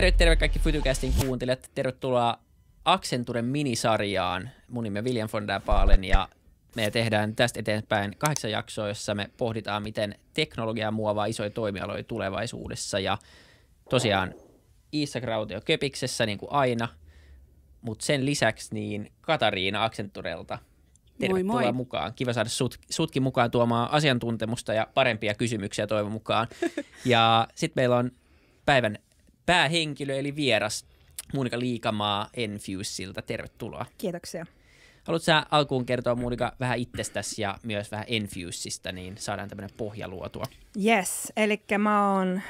terve, terve kaikki Fytycastin kuuntelijat. Tervetuloa Accenturen minisarjaan. Mun nimi on William von der Baalen ja me tehdään tästä eteenpäin kahdeksan jaksoa, jossa me pohditaan, miten teknologia muovaa isoja toimialoja tulevaisuudessa. Ja tosiaan Krauti Rautio Köpiksessä niin kuin aina, mutta sen lisäksi niin Katariina Accenturelta. Tervetuloa moi moi. mukaan. Kiva saada sut, sutkin mukaan tuomaan asiantuntemusta ja parempia kysymyksiä toivon mukaan. Ja sitten meillä on päivän päähenkilö eli vieras Monika Liikamaa Enfusilta. Tervetuloa. Kiitoksia. Haluatko sä alkuun kertoa Monika vähän itsestäsi ja myös vähän Enfuseista, niin saadaan tämmöinen pohja luotua. Yes, eli mä oon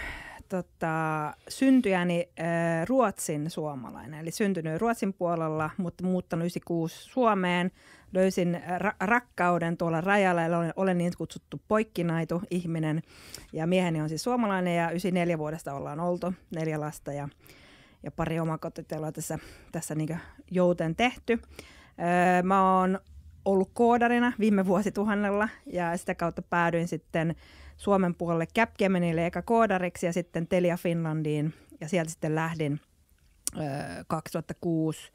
tota, syntyjäni äh, Ruotsin suomalainen, eli syntynyt Ruotsin puolella, mutta muuttanut 96 Suomeen, löysin äh, ra- rakkauden tuolla rajalla ja olen, olen niin kutsuttu poikkinaitu ihminen. Ja mieheni on siis suomalainen ja 94 vuodesta ollaan oltu, neljä lasta ja, ja pari omakotitelua tässä, tässä niin jouten tehty. Öö, mä oon ollut koodarina viime vuosituhannella ja sitä kautta päädyin sitten Suomen puolelle Capgeminille eka koodariksi ja sitten Telia Finlandiin ja sieltä sitten lähdin öö, 2006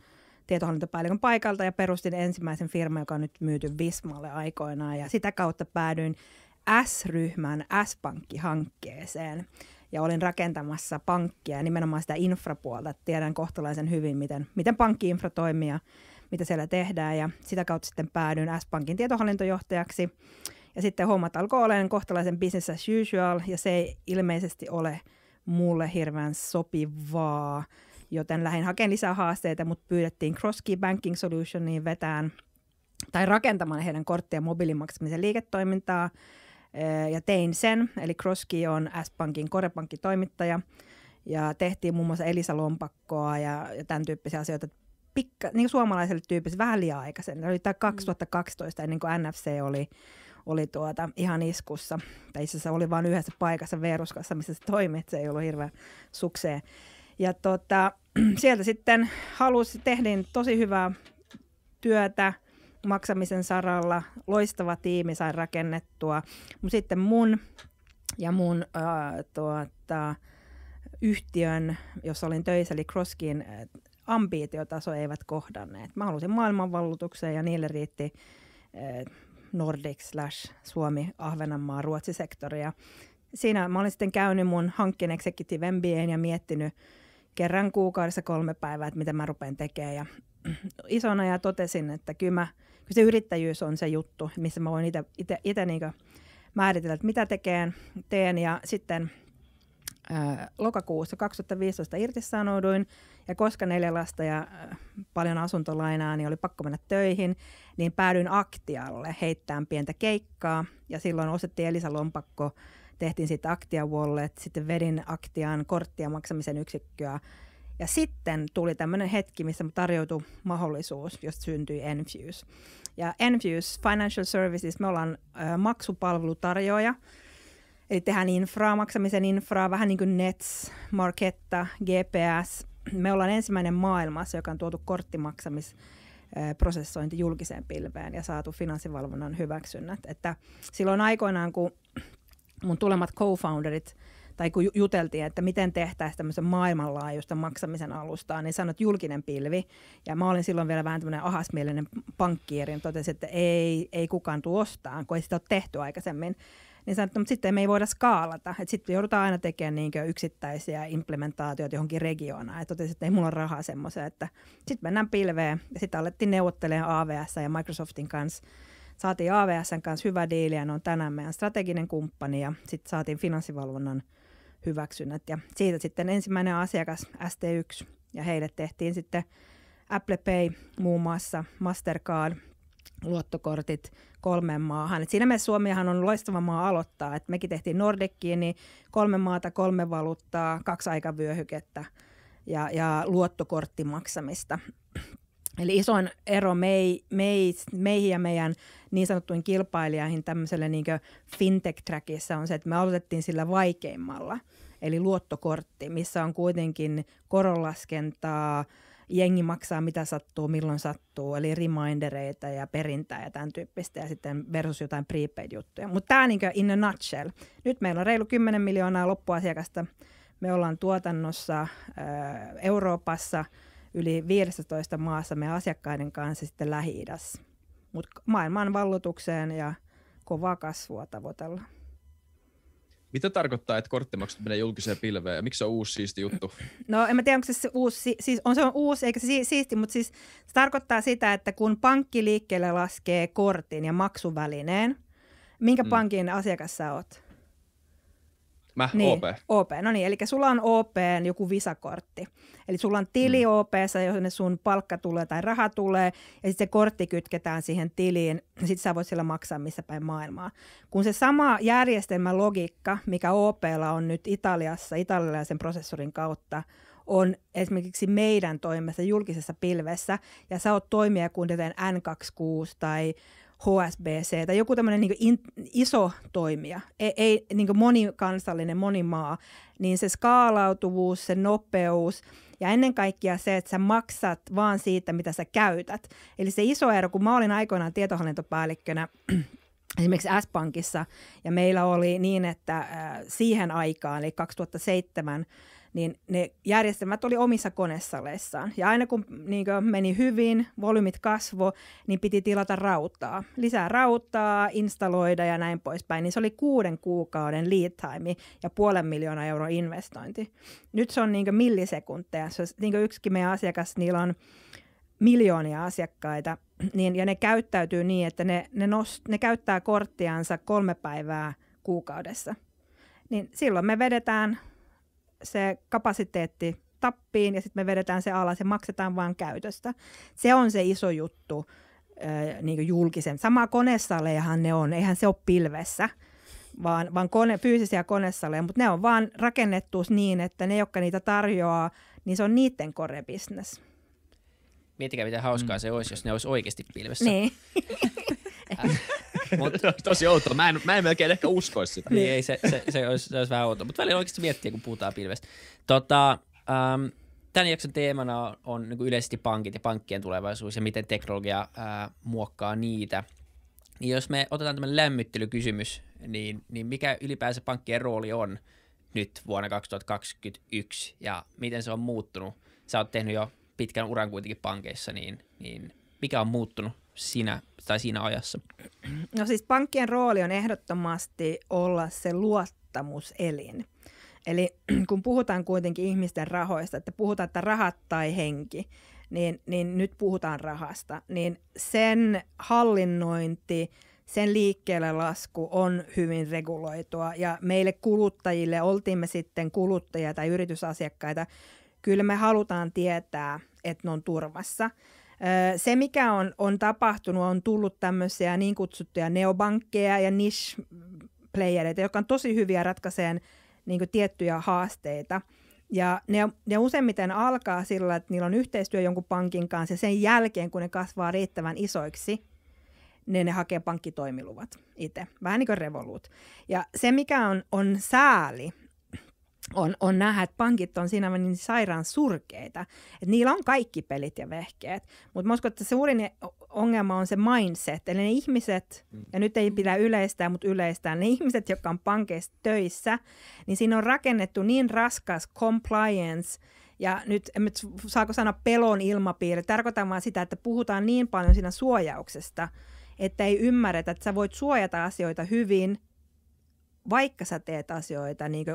tietohallintopäällikön paikalta ja perustin ensimmäisen firman, joka on nyt myyty Vismalle aikoinaan ja sitä kautta päädyin S-ryhmän S-pankkihankkeeseen ja olin rakentamassa pankkia ja nimenomaan sitä infrapuolta. tiedän kohtalaisen hyvin, miten, miten pankkiinfra toimii ja mitä siellä tehdään ja sitä kautta sitten päädyin S-pankin tietohallintojohtajaksi ja sitten hommat alkoi olemaan kohtalaisen business as usual ja se ei ilmeisesti ole mulle hirveän sopivaa joten lähdin hakemaan lisää haasteita, mutta pyydettiin Crosskey Banking Solutioniin vetään tai rakentamaan heidän korttien mobiilimaksamisen liiketoimintaa, eh, ja tein sen, eli Crosskey on S-Pankin korepankkitoimittaja, ja tehtiin muun muassa Elisa-lompakkoa ja, ja tämän tyyppisiä asioita, pikka, niin suomalaiselle tyypissä vähän liian aikaisen. Tämä oli tämä 2012 ennen kuin NFC oli, oli tuota, ihan iskussa. Tai itse asiassa oli vain yhdessä paikassa Veruskassa, missä se toimi, että se ei ollut hirveä sukseen. Ja tota, sieltä sitten halusi, tehdin tosi hyvää työtä maksamisen saralla, loistava tiimi sai rakennettua, mutta sitten mun ja mun äh, tuota, yhtiön, jossa olin töissä, eli äh, ambiitiotaso eivät kohdanneet. Mä halusin maailmanvallutukseen ja niille riitti äh, Nordic slash Suomi, Ahvenanmaa, Ruotsi sektoria. Siinä mä olin sitten käynyt mun hankkeen executive MBAn ja miettinyt kerran kuukaudessa kolme päivää, että mitä mä rupean tekemään. Ja isona ja totesin, että kyllä, mä, kyllä se yrittäjyys on se juttu, missä mä voin itse niin määritellä, että mitä tekeen, teen. Ja sitten ää, lokakuussa 2015 irtisanouduin ja koska neljä lasta ja paljon asuntolainaa, niin oli pakko mennä töihin, niin päädyin aktialle heittämään pientä keikkaa ja silloin ostettiin Elisa Lompakko tehtiin siitä Actia Wallet, sitten vedin Actian korttia maksamisen yksikköä. Ja sitten tuli tämmöinen hetki, missä tarjoutui mahdollisuus, josta syntyi Enfuse. Ja Enfuse Financial Services, me ollaan ö, maksupalvelutarjoaja, eli tehdään infraa, maksamisen infraa, vähän niin kuin Nets, Marketta, GPS. Me ollaan ensimmäinen maailmassa, joka on tuotu korttimaksamis prosessointi julkiseen pilveen ja saatu finanssivalvonnan hyväksynnät. Että silloin aikoinaan, kun mun tulemat co-founderit, tai kun juteltiin, että miten tehtäisiin tämmöisen maailmanlaajuista maksamisen alustaa, niin sanot julkinen pilvi. Ja mä olin silloin vielä vähän tämmöinen ahasmielinen pankkiiri, ja niin totesin, että ei, ei kukaan tule ostaan, kun ei sitä ole tehty aikaisemmin. Niin sanoin, että mutta sitten me ei voida skaalata. Sitten joudutaan aina tekemään niin yksittäisiä implementaatioita johonkin regioonaan. Ja totesin, että ei mulla ole rahaa semmoiseen. Sitten mennään pilveen ja sitten alettiin neuvottelemaan AVS ja Microsoftin kanssa – saatiin AVSn kanssa hyvä diili ja ne on tänään meidän strateginen kumppani ja sitten saatiin finanssivalvonnan hyväksynnät ja siitä sitten ensimmäinen asiakas ST1 ja heille tehtiin sitten Apple Pay muun muassa, Mastercard, luottokortit kolmen maahan. Et siinä mielessä Suomihan on loistava maa aloittaa. Et mekin tehtiin Nordickiin, niin kolme maata, kolme valuuttaa, kaksi aikavyöhykettä ja, ja luottokorttimaksamista. Eli isoin ero mei, mei, meihin ja meidän niin sanottuihin kilpailijoihin tämmöiselle niin fintech-trackissa on se, että me aloitettiin sillä vaikeimmalla, eli luottokortti, missä on kuitenkin koronlaskentaa, jengi maksaa mitä sattuu, milloin sattuu, eli remindereita ja perintää ja tämän tyyppistä, ja sitten versus jotain prepaid-juttuja. Mutta tämä niin in a nutshell. Nyt meillä on reilu 10 miljoonaa loppuasiakasta. Me ollaan tuotannossa äh, Euroopassa – yli 15 me asiakkaiden kanssa sitten lähi Mutta maailman vallotukseen ja kovaa kasvua tavoitella. Mitä tarkoittaa, että korttimaksut menee julkiseen pilveen ja miksi se on uusi siisti juttu? No en mä tiedä, onko se, se uusi, siis on se on uusi eikä se si- siisti, mutta siis se tarkoittaa sitä, että kun pankki liikkeelle laskee kortin ja maksuvälineen, minkä mm. pankin asiakas sä oot? Mä? Niin, OP. OP. No niin, eli sulla on OP joku visakortti. Eli sulla on tili mm. OPssa, jonne sun palkka tulee tai raha tulee, ja sitten se kortti kytketään siihen tiliin, niin sitten sä voit sillä maksaa missä päin maailmaa. Kun se sama järjestelmä logiikka, mikä OPlla on nyt Italiassa, italialaisen prosessorin kautta, on esimerkiksi meidän toimessa julkisessa pilvessä, ja sä oot toimija, kuin N26 tai HSBC tai joku tämmöinen niin in, iso toimija, e, ei, ei niin monikansallinen, monimaa, niin se skaalautuvuus, se nopeus ja ennen kaikkea se, että sä maksat vaan siitä, mitä sä käytät. Eli se iso ero, kun mä olin aikoinaan tietohallintopäällikkönä esimerkiksi S-Pankissa ja meillä oli niin, että äh, siihen aikaan, eli 2007, niin ne järjestelmät oli omissa konesaleissaan. Ja aina kun niin kuin meni hyvin, volyymit kasvo, niin piti tilata rautaa. Lisää rautaa, installoida ja näin poispäin. Niin se oli kuuden kuukauden lead time ja puolen miljoonaa euroa investointi. Nyt se on niin kuin millisekunteja. Se on, niin kuin yksikin meidän asiakas, niillä on miljoonia asiakkaita, niin, ja ne käyttäytyy niin, että ne, ne, nost, ne käyttää korttiansa kolme päivää kuukaudessa. Niin silloin me vedetään se kapasiteetti tappiin ja sitten me vedetään se alas ja maksetaan vain käytöstä. Se on se iso juttu niin julkisen. Sama konesalejahan ne on, eihän se ole pilvessä, vaan, vaan kone, fyysisiä konesaleja, mutta ne on vaan rakennettu niin, että ne, jotka niitä tarjoaa, niin se on niiden core business. Miettikää, mitä hauskaa mm. se olisi, jos ne olisi oikeasti pilvessä. Niin. Äh. Mutta tosi outoa. Mä en, mä en melkein ehkä uskoisi sitä. niin, ei, se, se, se, olisi, se olisi vähän outoa. Mutta välillä oikeasti miettiä, kun puhutaan pilvestä. Tota, um, ähm, tämän jakson teemana on, on niin yleisesti pankit ja pankkien tulevaisuus ja miten teknologia ää, äh, muokkaa niitä. Niin jos me otetaan tämmöinen lämmittelykysymys, niin, niin mikä ylipäänsä pankkien rooli on nyt vuonna 2021 ja miten se on muuttunut? Sä oot tehnyt jo pitkän uran kuitenkin pankeissa, niin, niin mikä on muuttunut sinä tai siinä ajassa? No siis pankkien rooli on ehdottomasti olla se luottamuselin. Eli kun puhutaan kuitenkin ihmisten rahoista, että puhutaan, että rahat tai henki, niin, niin nyt puhutaan rahasta, niin sen hallinnointi, sen liikkeelle lasku on hyvin reguloitua ja meille kuluttajille, oltiin me sitten kuluttajia tai yritysasiakkaita, kyllä me halutaan tietää, että ne on turvassa. Se, mikä on, on tapahtunut, on tullut tämmöisiä niin kutsuttuja neobankkeja ja niche-playereita, jotka on tosi hyviä ratkaiseen niin tiettyjä haasteita. Ja ne, ne useimmiten alkaa sillä, että niillä on yhteistyö jonkun pankin kanssa ja sen jälkeen, kun ne kasvaa riittävän isoiksi, niin ne hakee pankkitoimiluvat itse. Vähän niin kuin Revolut. Ja se, mikä on, on sääli, on, on nähdä, että pankit on siinä niin sairaan surkeita. Että niillä on kaikki pelit ja vehkeet. Mutta mä uskon, että suurin ongelma on se mindset. Eli ne ihmiset, mm. ja nyt ei pidä yleistää, mutta yleistää, ne ihmiset, jotka on pankeissa töissä, niin siinä on rakennettu niin raskas compliance ja nyt, nyt saako sanoa pelon ilmapiiri, tarkoitan vaan sitä, että puhutaan niin paljon siinä suojauksesta, että ei ymmärretä, että sä voit suojata asioita hyvin, vaikka sä teet asioita niin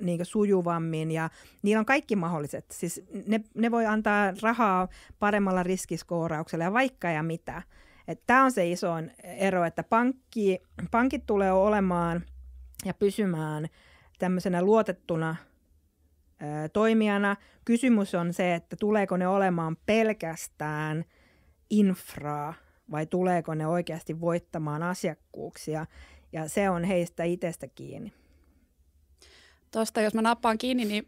niin sujuvammin ja niillä on kaikki mahdolliset. Siis ne, ne voi antaa rahaa paremmalla riskiskourauksella ja vaikka ja mitä. Tämä on se isoin ero, että pankki, pankit tulee olemaan ja pysymään tämmöisenä luotettuna ö, toimijana. Kysymys on se, että tuleeko ne olemaan pelkästään infraa vai tuleeko ne oikeasti voittamaan asiakkuuksia ja se on heistä itsestä kiinni tuosta, jos mä nappaan kiinni, niin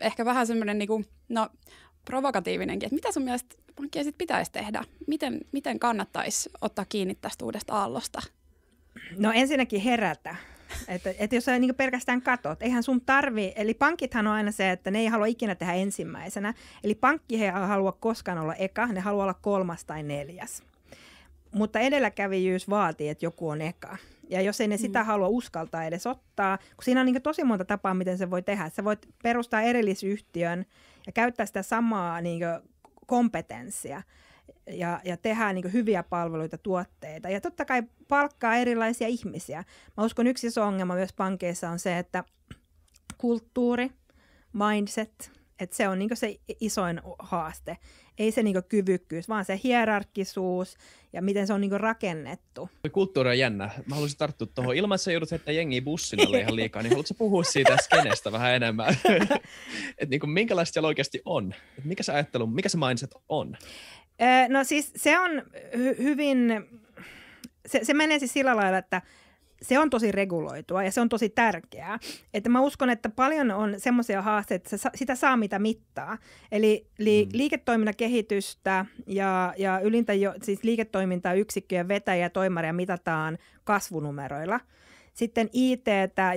ehkä vähän semmoinen niin kuin, no, provokatiivinenkin, että mitä sun mielestä pankkia sit pitäisi tehdä? Miten, miten kannattaisi ottaa kiinni tästä uudesta aallosta? No ensinnäkin herätä. Että, että jos sä niin pelkästään katot, eihän sun tarvi, eli pankithan on aina se, että ne ei halua ikinä tehdä ensimmäisenä. Eli pankki ei halua koskaan olla eka, ne haluaa olla kolmas tai neljäs. Mutta edelläkävijyys vaatii, että joku on eka. Ja jos ei ne sitä mm. halua uskaltaa edes ottaa, kun siinä on niin tosi monta tapaa, miten se voi tehdä. Sä voit perustaa erillisyhtiön ja käyttää sitä samaa niin kompetenssia ja, ja tehdä niin hyviä palveluita, tuotteita. Ja totta kai palkkaa erilaisia ihmisiä. Mä uskon yksi iso ongelma myös pankeissa on se, että kulttuuri, mindset, että se on niin se isoin haaste ei se niinku kyvykkyys, vaan se hierarkkisuus ja miten se on niinku rakennettu. Kulttuuri on jännä. Mä haluaisin tarttua tuohon. Ilman, että sä joudut heittämään jengiä bussin alle ihan liikaa, niin haluatko puhua siitä skenestä vähän enemmän? että niinku, minkälaista siellä oikeasti on? Et mikä se ajattelu, mikä se mindset on? No siis se on hy- hyvin, se, se menee siis sillä lailla, että se on tosi reguloitua ja se on tosi tärkeää. Että mä uskon, että paljon on semmoisia haasteita, että sitä saa mitä mittaa. Eli li, mm. liiketoiminnan kehitystä ja, ja ylintä jo, siis liiketoimintaa yksikköjen vetäjiä ja toimaria mitataan kasvunumeroilla. Sitten IT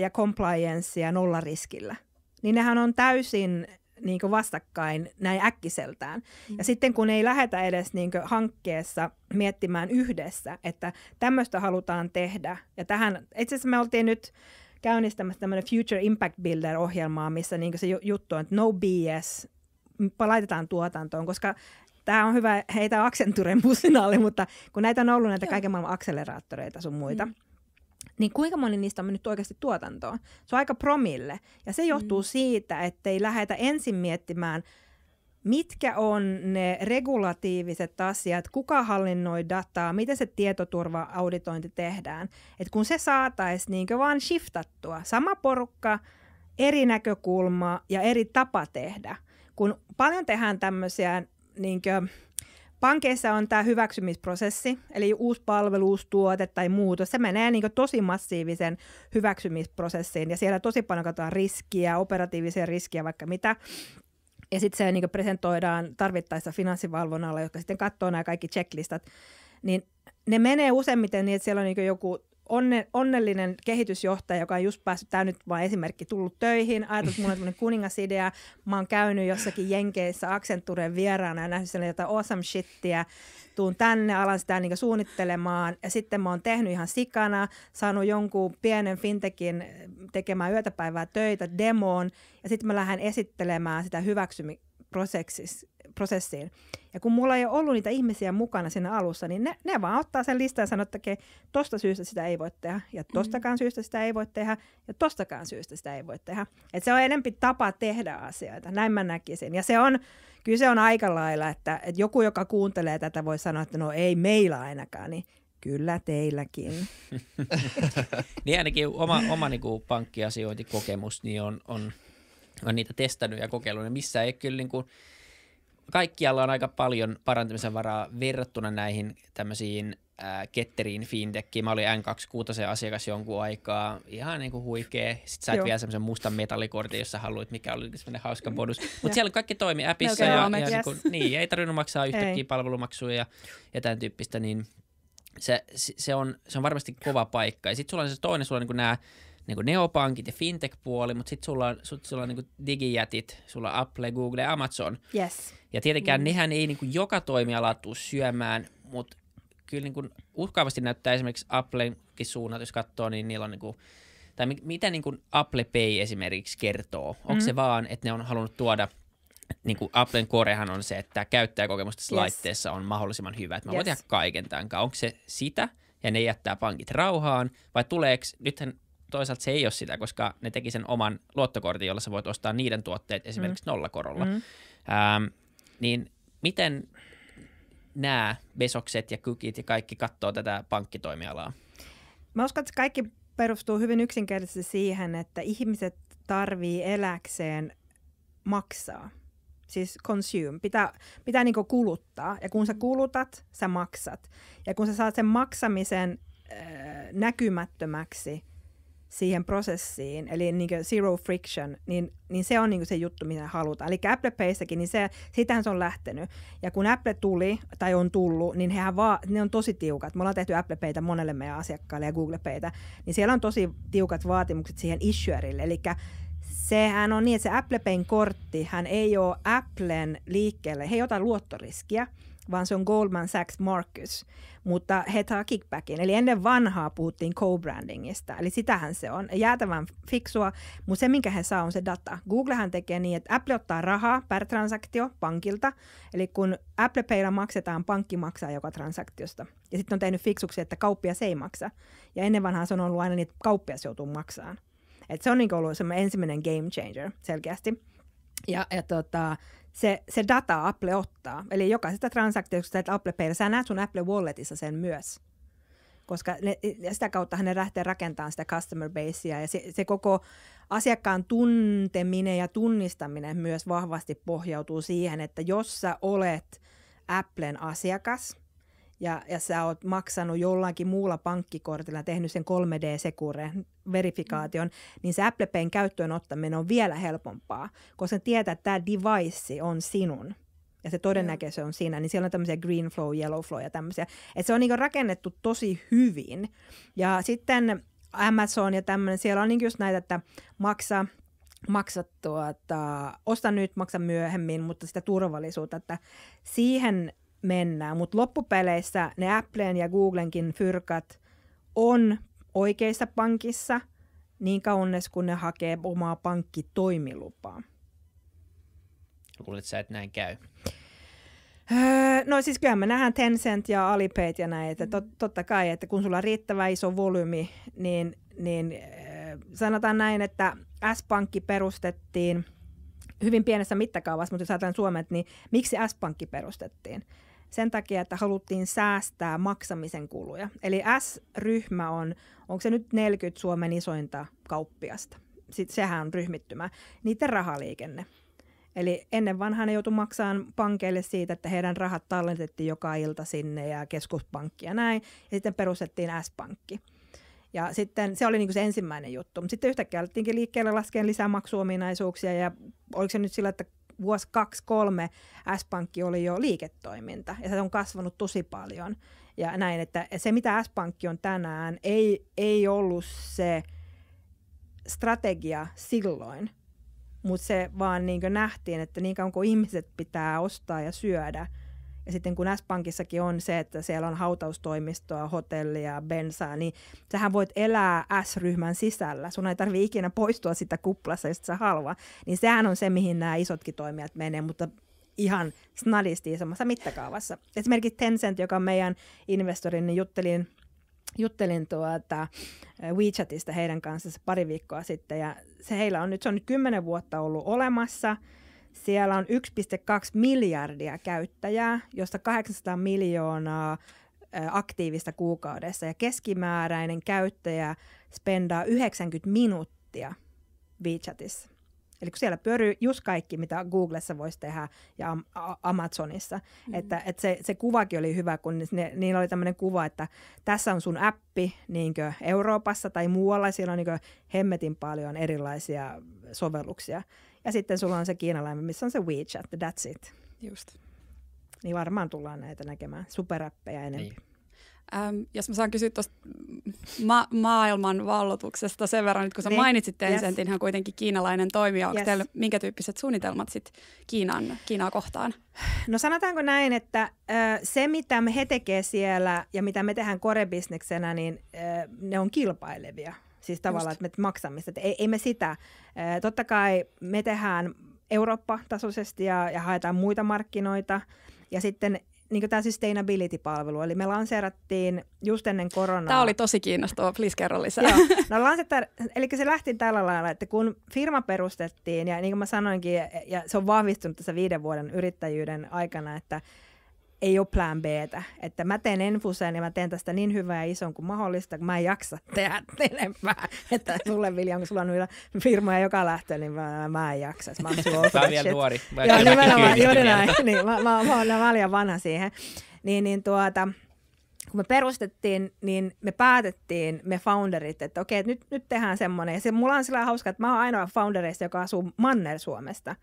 ja compliance ja nollariskillä. Niin nehän on täysin niin kuin vastakkain näin äkkiseltään. Mm. Ja sitten kun ei lähetä edes niin kuin hankkeessa miettimään yhdessä, että tämmöistä halutaan tehdä. Ja tähän, itse asiassa me oltiin nyt käynnistämässä tämmöinen Future Impact Builder-ohjelmaa, missä niin se juttu on, että no BS, palaitetaan tuotantoon, koska tämä on hyvä heitä Accenturen musinaalle, mutta kun näitä on ollut näitä Joo. kaiken maailman akseleraattoreita sun muita, mm niin kuinka moni niistä on mennyt oikeasti tuotantoon? Se on aika promille. Ja se johtuu mm. siitä, että ei lähdetä ensin miettimään, mitkä on ne regulatiiviset asiat, kuka hallinnoi dataa, miten se tietoturva-auditointi tehdään. Et kun se saataisiin niin vaan shiftattua, sama porukka, eri näkökulma ja eri tapa tehdä. Kun paljon tehdään tämmöisiä niin kuin, Pankeissa on tämä hyväksymisprosessi, eli uusi palvelu, uusi tuote tai muutos. Se menee niin tosi massiivisen hyväksymisprosessiin ja siellä tosi paljon katsotaan riskiä, operatiivisia riskiä, vaikka mitä. Ja sitten se niin presentoidaan tarvittaessa finanssivalvonnalla, joka sitten katsoo nämä kaikki checklistat. Niin ne menee useimmiten niin, että siellä on niin joku onne, onnellinen kehitysjohtaja, joka on just päässyt, tämä nyt vain esimerkki, tullut töihin, ajatellut, että mulla on tämmöinen kuningasidea, mä oon käynyt jossakin Jenkeissä Accenturen vieraana ja nähnyt siellä jotain awesome shittiä, tuun tänne, alan sitä niin suunnittelemaan ja sitten mä oon tehnyt ihan sikana, saanut jonkun pienen fintekin tekemään yötäpäivää töitä demoon ja sitten mä lähden esittelemään sitä hyväksymi- prosessiin. Ja kun mulla ei ole ollut niitä ihmisiä mukana siinä alussa, niin ne, ne vaan ottaa sen listan ja sanoo, että okay, tosta syystä sitä ei voi tehdä, ja mm-hmm. tostakaan syystä sitä ei voi tehdä, ja tostakaan syystä sitä ei voi tehdä. Et se on enempi tapa tehdä asioita, näin mä näkisin. Ja se on, kyllä se on aika lailla, että, että joku, joka kuuntelee tätä, voi sanoa, että no ei meillä ainakaan, niin Kyllä teilläkin. niin ainakin oma, oma niin kuin pankkiasiointikokemus niin on, on on niitä testannut ja kokeillut, niin missä ei kyllä niin kuin, kaikkialla on aika paljon parantamisen varaa verrattuna näihin tämmöisiin ää, ketteriin fintechiin. Mä olin N26 asiakas jonkun aikaa, ihan niin kuin huikea. Sitten sait Joo. vielä semmoisen mustan metallikortin, jossa haluit, mikä oli niinku semmoinen hauska mm. bonus. Mutta siellä kaikki toimi appissa ja, ja yes. niin, kuin, niin, ei tarvinnut maksaa yhtäkkiä palvelumaksuja ja, ja tämän tyyppistä, niin se, se, on, se on varmasti kova paikka. Ja sitten sulla on se toinen, sulla on niin kuin nämä niin kuin neopankit ja fintech-puoli, mutta sitten sulla on, sut, sulla on niin kuin digijätit, sulla on Apple, Google ja Amazon. Yes. Ja tietenkään mm. nehän ei niin kuin joka toimiala tule syömään, mutta kyllä niin kuin uhkaavasti näyttää esimerkiksi Applenkin suunnat, jos katsoo, niin niillä on niin kuin, tai mitä niin kuin Apple Pay esimerkiksi kertoo? Onko mm. se vaan, että ne on halunnut tuoda – niin kuin Applen korehan on se, että käyttäjäkokemus tässä yes. laitteessa on mahdollisimman hyvä. Että mä yes. voin tehdä kaiken tämän kanssa. Onko se sitä, ja ne jättää pankit rauhaan, vai tuleeko, nythän toisaalta se ei ole sitä, koska ne teki sen oman luottokortin, jolla sä voit ostaa niiden tuotteet esimerkiksi mm. nollakorolla. Mm. Ähm, niin miten nämä Besokset ja Kykit ja kaikki katsoo tätä pankkitoimialaa? Mä uskon, että kaikki perustuu hyvin yksinkertaisesti siihen, että ihmiset tarvii eläkseen maksaa. Siis consume. Pitää, pitää niin kuluttaa. Ja kun sä kulutat, sä maksat. Ja kun sä saat sen maksamisen äh, näkymättömäksi – siihen prosessiin, eli niin zero friction, niin, niin se on niin se juttu, mitä halutaan. Eli Apple Paystäkin, niin se, sitähän se on lähtenyt. Ja kun Apple tuli, tai on tullut, niin hehän vaan, ne on tosi tiukat. Me ollaan tehty Apple Paytä monelle meidän asiakkaalle ja Google Paytä, niin siellä on tosi tiukat vaatimukset siihen issuerille. Eli sehän on niin, että se Apple Payn kortti, hän ei ole Applen liikkeelle, he ei ota luottoriskiä, vaan se on Goldman Sachs Marcus, mutta he saa kickbackin. Eli ennen vanhaa puhuttiin co-brandingista, eli sitähän se on. Jäätävän fiksua, mutta se minkä he saa on se data. Googlehan tekee niin, että Apple ottaa rahaa per transaktio pankilta, eli kun Apple Paylla maksetaan, pankki maksaa joka transaktiosta. Ja sitten on tehnyt fiksuksi, että kauppias ei maksa. Ja ennen vanhaa se on ollut aina niin, että kauppias joutuu maksamaan. Et se on niin ollut semmoinen ensimmäinen game changer selkeästi. Ja, ja tota, se, se data Apple ottaa, eli jokaisesta transaktiosta, että Apple Pay, sä näet sun Apple Walletissa sen myös koska ne, sitä kautta hän lähtee rakentamaan sitä customer basea ja se, se koko asiakkaan tunteminen ja tunnistaminen myös vahvasti pohjautuu siihen, että jos sä olet Applen asiakas, ja, ja sä oot maksanut jollakin muulla pankkikortilla, tehnyt sen 3D-sekuren verifikaation, mm. niin se Apple Payn käyttöön ottaminen on vielä helpompaa, koska tietää, että tämä device on sinun ja se todennäköisyys on siinä, niin siellä on tämmöisiä green flow, yellow flow ja tämmöisiä. Et se on niinku rakennettu tosi hyvin. Ja sitten Amazon ja tämmöinen, siellä on niinku just näitä, että maksa, maksa tuota, osta nyt, maksa myöhemmin, mutta sitä turvallisuutta, että siihen mennään. Mutta loppupeleissä ne Applen ja Googlenkin fyrkat on oikeissa pankissa niin kauannes, kun ne hakee omaa pankkitoimilupaa. Luulet sä, että näin käy? Öö, no siis kyllä me nähdään Tencent ja Alipayt ja näitä. Tot, totta kai, että kun sulla on riittävä iso volyymi, niin, niin öö, sanotaan näin, että S-pankki perustettiin – hyvin pienessä mittakaavassa, mutta jos ajatellaan Suomen, niin miksi S-pankki perustettiin? sen takia, että haluttiin säästää maksamisen kuluja. Eli S-ryhmä on, onko se nyt 40 Suomen isointa kauppiasta? Sitten sehän on ryhmittymä. Niiden rahaliikenne. Eli ennen vanhan ne joutui maksamaan pankeille siitä, että heidän rahat tallentettiin joka ilta sinne ja keskuspankki ja näin. Ja sitten perustettiin S-pankki. Ja sitten se oli niin kuin se ensimmäinen juttu. Sitten yhtäkkiä alettiinkin liikkeelle laskeen lisää maksuominaisuuksia ja oliko se nyt sillä, että vuosi 2003 S-Pankki oli jo liiketoiminta ja se on kasvanut tosi paljon. Ja näin, että se mitä S-Pankki on tänään ei, ei ollut se strategia silloin, mutta se vaan niin nähtiin, että niin kauan kuin ihmiset pitää ostaa ja syödä – ja sitten kun S-Pankissakin on se, että siellä on hautaustoimistoa, hotellia, bensaa, niin sähän voit elää S-ryhmän sisällä. Sun ei tarvitse ikinä poistua sitä kuplassa, jos sä haluaa. Niin sehän on se, mihin nämä isotkin toimijat menee, mutta ihan snadisti samassa mittakaavassa. Esimerkiksi Tencent, joka on meidän investorin, niin juttelin juttelin tuota WeChatista heidän kanssa pari viikkoa sitten ja se heillä on nyt, se on nyt kymmenen vuotta ollut olemassa – siellä on 1,2 miljardia käyttäjää, josta 800 miljoonaa aktiivista kuukaudessa ja keskimääräinen käyttäjä spendaa 90 minuuttia WeChatissa. Eli kun siellä pyörii just kaikki, mitä Googlessa voisi tehdä ja Amazonissa. Mm-hmm. Että, että se, se kuvakin oli hyvä, kun ne, niillä oli tämmöinen kuva, että tässä on sun appi niin Euroopassa tai muualla. Siellä on niin hemmetin paljon erilaisia sovelluksia. Ja sitten sulla on se kiinalainen, missä on se WeChat, that's it. Just. Niin varmaan tullaan näitä näkemään, superäppejä enemmän. Niin. Ähm, jos mä saan kysyä tuosta ma- maailman vallotuksesta sen verran, nyt kun sä niin. mainitsit Tencentin, yes. hän kuitenkin kiinalainen toimija. Onko yes. teillä minkä tyyppiset suunnitelmat sitten Kiinan, Kiinaa kohtaan? No sanotaanko näin, että äh, se mitä he tekee siellä ja mitä me tehdään korebisneksenä, niin äh, ne on kilpailevia. Siis tavallaan, Just. että me maksamme Ei, ei me sitä. Totta kai me tehdään Eurooppa-tasoisesti ja, ja haetaan muita markkinoita. Ja sitten niin tämä sustainability-palvelu, eli me lanseerattiin just ennen koronaa. Tämä oli tosi kiinnostava please kerro lisää. Joo. No, eli se lähti tällä lailla, että kun firma perustettiin, ja niin kuin mä sanoinkin, ja se on vahvistunut tässä viiden vuoden yrittäjyyden aikana, että ei ole plan B, Että mä teen enfusen ja mä teen tästä niin hyvää ja ison kuin mahdollista, kun mä en jaksa tehdä enempää. Että sulle Vilja, kun sulla on firmoja joka lähtö, niin mä, mä en jaksa. Mä oon Sä vielä nuori. Mä Joo, no nimenomaan, juuri näin. Niin, mä, mä, mä, mä, mä vanha siihen. Niin, niin tuota, kun me perustettiin, niin me päätettiin, me founderit, että okei, että nyt, nyt tehdään semmoinen. Ja se, mulla on sillä hauska, että mä oon ainoa founderista, joka asuu Manner-Suomesta.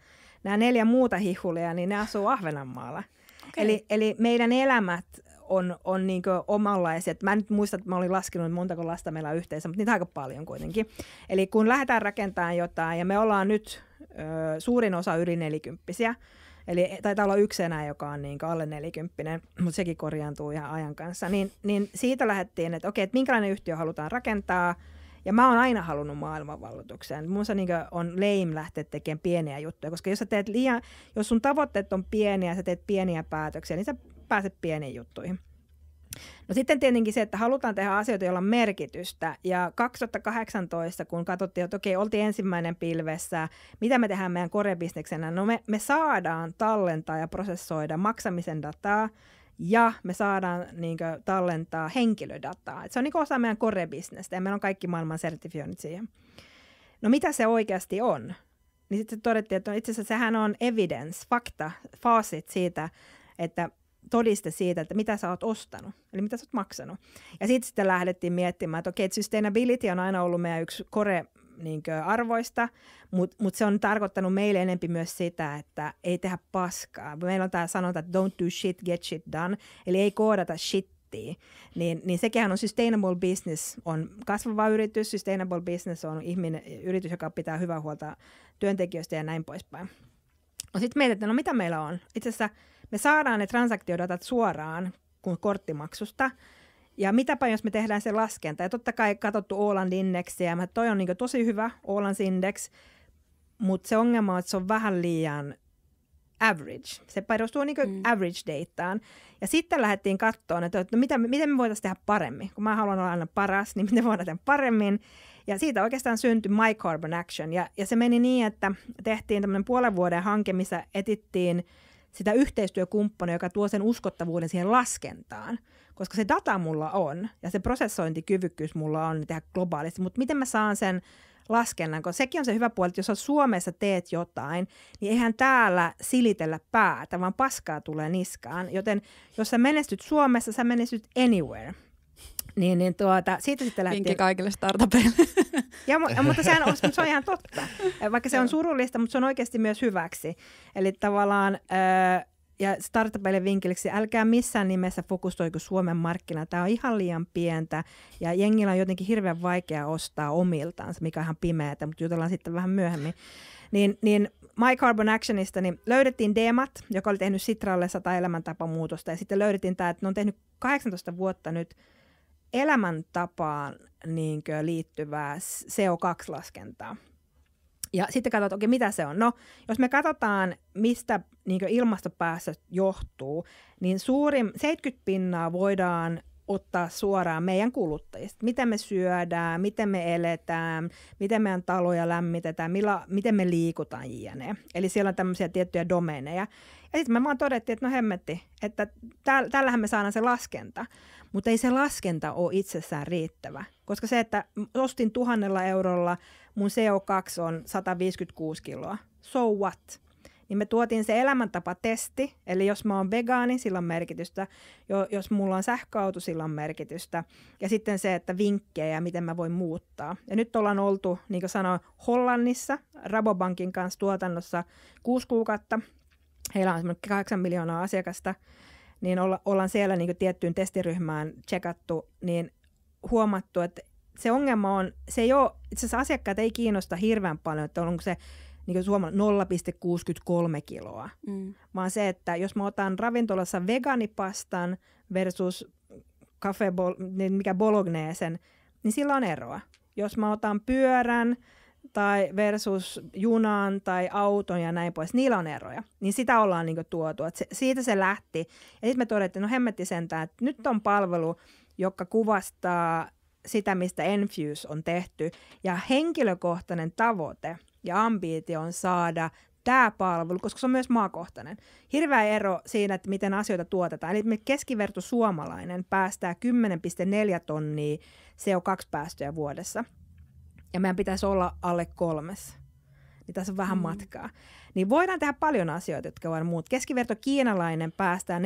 Nämä neljä muuta hihulia, niin ne asuu Ahvenanmaalla. Okay. Eli, eli meidän elämät on, on niin omanlaisia. Mä en nyt muista, että mä olin laskenut montako lasta meillä on yhteensä, mutta niitä aika paljon kuitenkin. Eli kun lähdetään rakentamaan jotain, ja me ollaan nyt ö, suurin osa yli nelikymppisiä, eli e, taitaa olla yksi enää, joka on niin alle nelikymppinen, mutta sekin korjaantuu ihan ajan kanssa, niin, niin siitä lähdettiin, että okei, että minkälainen yhtiö halutaan rakentaa – ja mä oon aina halunnut maailmanvallotukseen. Mun niin on lame lähteä tekemään pieniä juttuja, koska jos, sä teet liian, jos sun tavoitteet on pieniä ja sä teet pieniä päätöksiä, niin sä pääset pieniin juttuihin. No sitten tietenkin se, että halutaan tehdä asioita, joilla on merkitystä. Ja 2018, kun katsottiin, että okei, oltiin ensimmäinen pilvessä, mitä me tehdään meidän korebisneksenä? No me, me saadaan tallentaa ja prosessoida maksamisen dataa, ja me saadaan niin kuin, tallentaa henkilödataa. Et se on niin kuin, osa meidän core-bisnestä ja meillä on kaikki maailman sertifioinnit siihen. No mitä se oikeasti on? Niin sitten todettiin, että no, itse asiassa sehän on evidence, fakta, faasit siitä, että todiste siitä, että mitä sä oot ostanut, eli mitä sä oot maksanut. Ja sitten sitten lähdettiin miettimään, että okei, okay, sustainability on aina ollut meidän yksi kore niin arvoista, mutta mut se on tarkoittanut meille enempi myös sitä, että ei tehdä paskaa. Meillä on tämä sanonta, että don't do shit, get shit done, eli ei koodata shit niin, niin sekin on sustainable business, on kasvava yritys, sustainable business on ihminen, yritys, joka pitää hyvää huolta työntekijöistä ja näin poispäin. No sitten mietit, että no mitä meillä on? Itse asiassa me saadaan ne transaktiodatat suoraan kun korttimaksusta – ja mitäpä jos me tehdään se laskenta. Ja totta kai katsottu Åland indeksiä, mä toi on niin tosi hyvä Ålands index, mutta se ongelma on, että se on vähän liian average. Se perustuu niin mm. average dataan. Ja sitten lähdettiin katsoa, että, että mitä, miten me voitaisiin tehdä paremmin. Kun mä haluan olla aina paras, niin miten voidaan tehdä paremmin. Ja siitä oikeastaan syntyi My Carbon Action. Ja, ja se meni niin, että tehtiin tämmöinen puolen vuoden hanke, missä etittiin sitä yhteistyökumppania, joka tuo sen uskottavuuden siihen laskentaan koska se data mulla on ja se prosessointikyvykkyys mulla on niin tehdä globaalisti, mutta miten mä saan sen laskennan, kun sekin on se hyvä puoli, että jos sä Suomessa teet jotain, niin eihän täällä silitellä päätä, vaan paskaa tulee niskaan. Joten jos sä menestyt Suomessa, sä menestyt anywhere. Niin, niin tuota, siitä sitten lähtee. Vinkki kaikille startupeille. ja, mu- mutta sehän on, se on ihan totta. Vaikka se on surullista, mutta se on oikeasti myös hyväksi. Eli tavallaan... Öö, ja startupeille vinkiksi, älkää missään nimessä fokustoiko Suomen markkina. Tämä on ihan liian pientä ja jengillä on jotenkin hirveän vaikea ostaa omiltaansa, mikä on ihan pimeää, mutta jutellaan sitten vähän myöhemmin. Niin, niin My Carbon Actionista niin löydettiin Demat, joka oli tehnyt Sitralle 100 elämäntapamuutosta ja sitten löydettiin tämä, että ne on tehnyt 18 vuotta nyt elämäntapaan niinkö liittyvää CO2-laskentaa. Ja sitten katsotaan, okei, okay, mitä se on. No, jos me katsotaan, mistä niin ilmastopäästöt johtuu, niin suurin 70 pinnaa voidaan ottaa suoraan meidän kuluttajista. Mitä me syödään, miten me eletään, miten meidän taloja lämmitetään, millä, miten me liikutaan jne. Eli siellä on tämmöisiä tiettyjä domeneja. Ja sitten me vaan todettiin, että no hemmetti, että täll- tällähän me saadaan se laskenta mutta ei se laskenta ole itsessään riittävä. Koska se, että ostin tuhannella eurolla, mun CO2 on 156 kiloa. So what? Niin me tuotiin se elämäntapatesti, eli jos mä oon vegaani, sillä on merkitystä. Jo, jos mulla on sähköauto, sillä on merkitystä. Ja sitten se, että vinkkejä, miten mä voin muuttaa. Ja nyt ollaan oltu, niin kuin sanoin, Hollannissa, Rabobankin kanssa tuotannossa kuusi kuukautta. Heillä on semmoinen 8 miljoonaa asiakasta – niin olla, ollaan siellä niin kuin tiettyyn testiryhmään checkattu, niin huomattu, että se ongelma on, se ei ole, itse asiassa asiakkaat ei kiinnosta hirveän paljon, että onko se niin Suomen 0,63 kiloa, mm. vaan se, että jos mä otan ravintolassa veganipastan versus kafe, niin mikä bolognesen, niin sillä on eroa. Jos mä otan pyörän, tai versus junaan tai auton ja näin pois, niillä on eroja. Niin sitä ollaan niinku tuotu. se, siitä se lähti. Ja sitten me todettiin, no hemmetti sentään, että nyt on palvelu, joka kuvastaa sitä, mistä Enfuse on tehty. Ja henkilökohtainen tavoite ja ambiitio on saada tämä palvelu, koska se on myös maakohtainen. Hirveä ero siinä, että miten asioita tuotetaan. Eli me keskiverto suomalainen päästää 10,4 tonnia CO2-päästöjä vuodessa – ja meidän pitäisi olla alle kolmes. Niin tässä on vähän mm. matkaa. Niin voidaan tehdä paljon asioita, jotka voidaan muut. Keskiverto kiinalainen päästää 4,2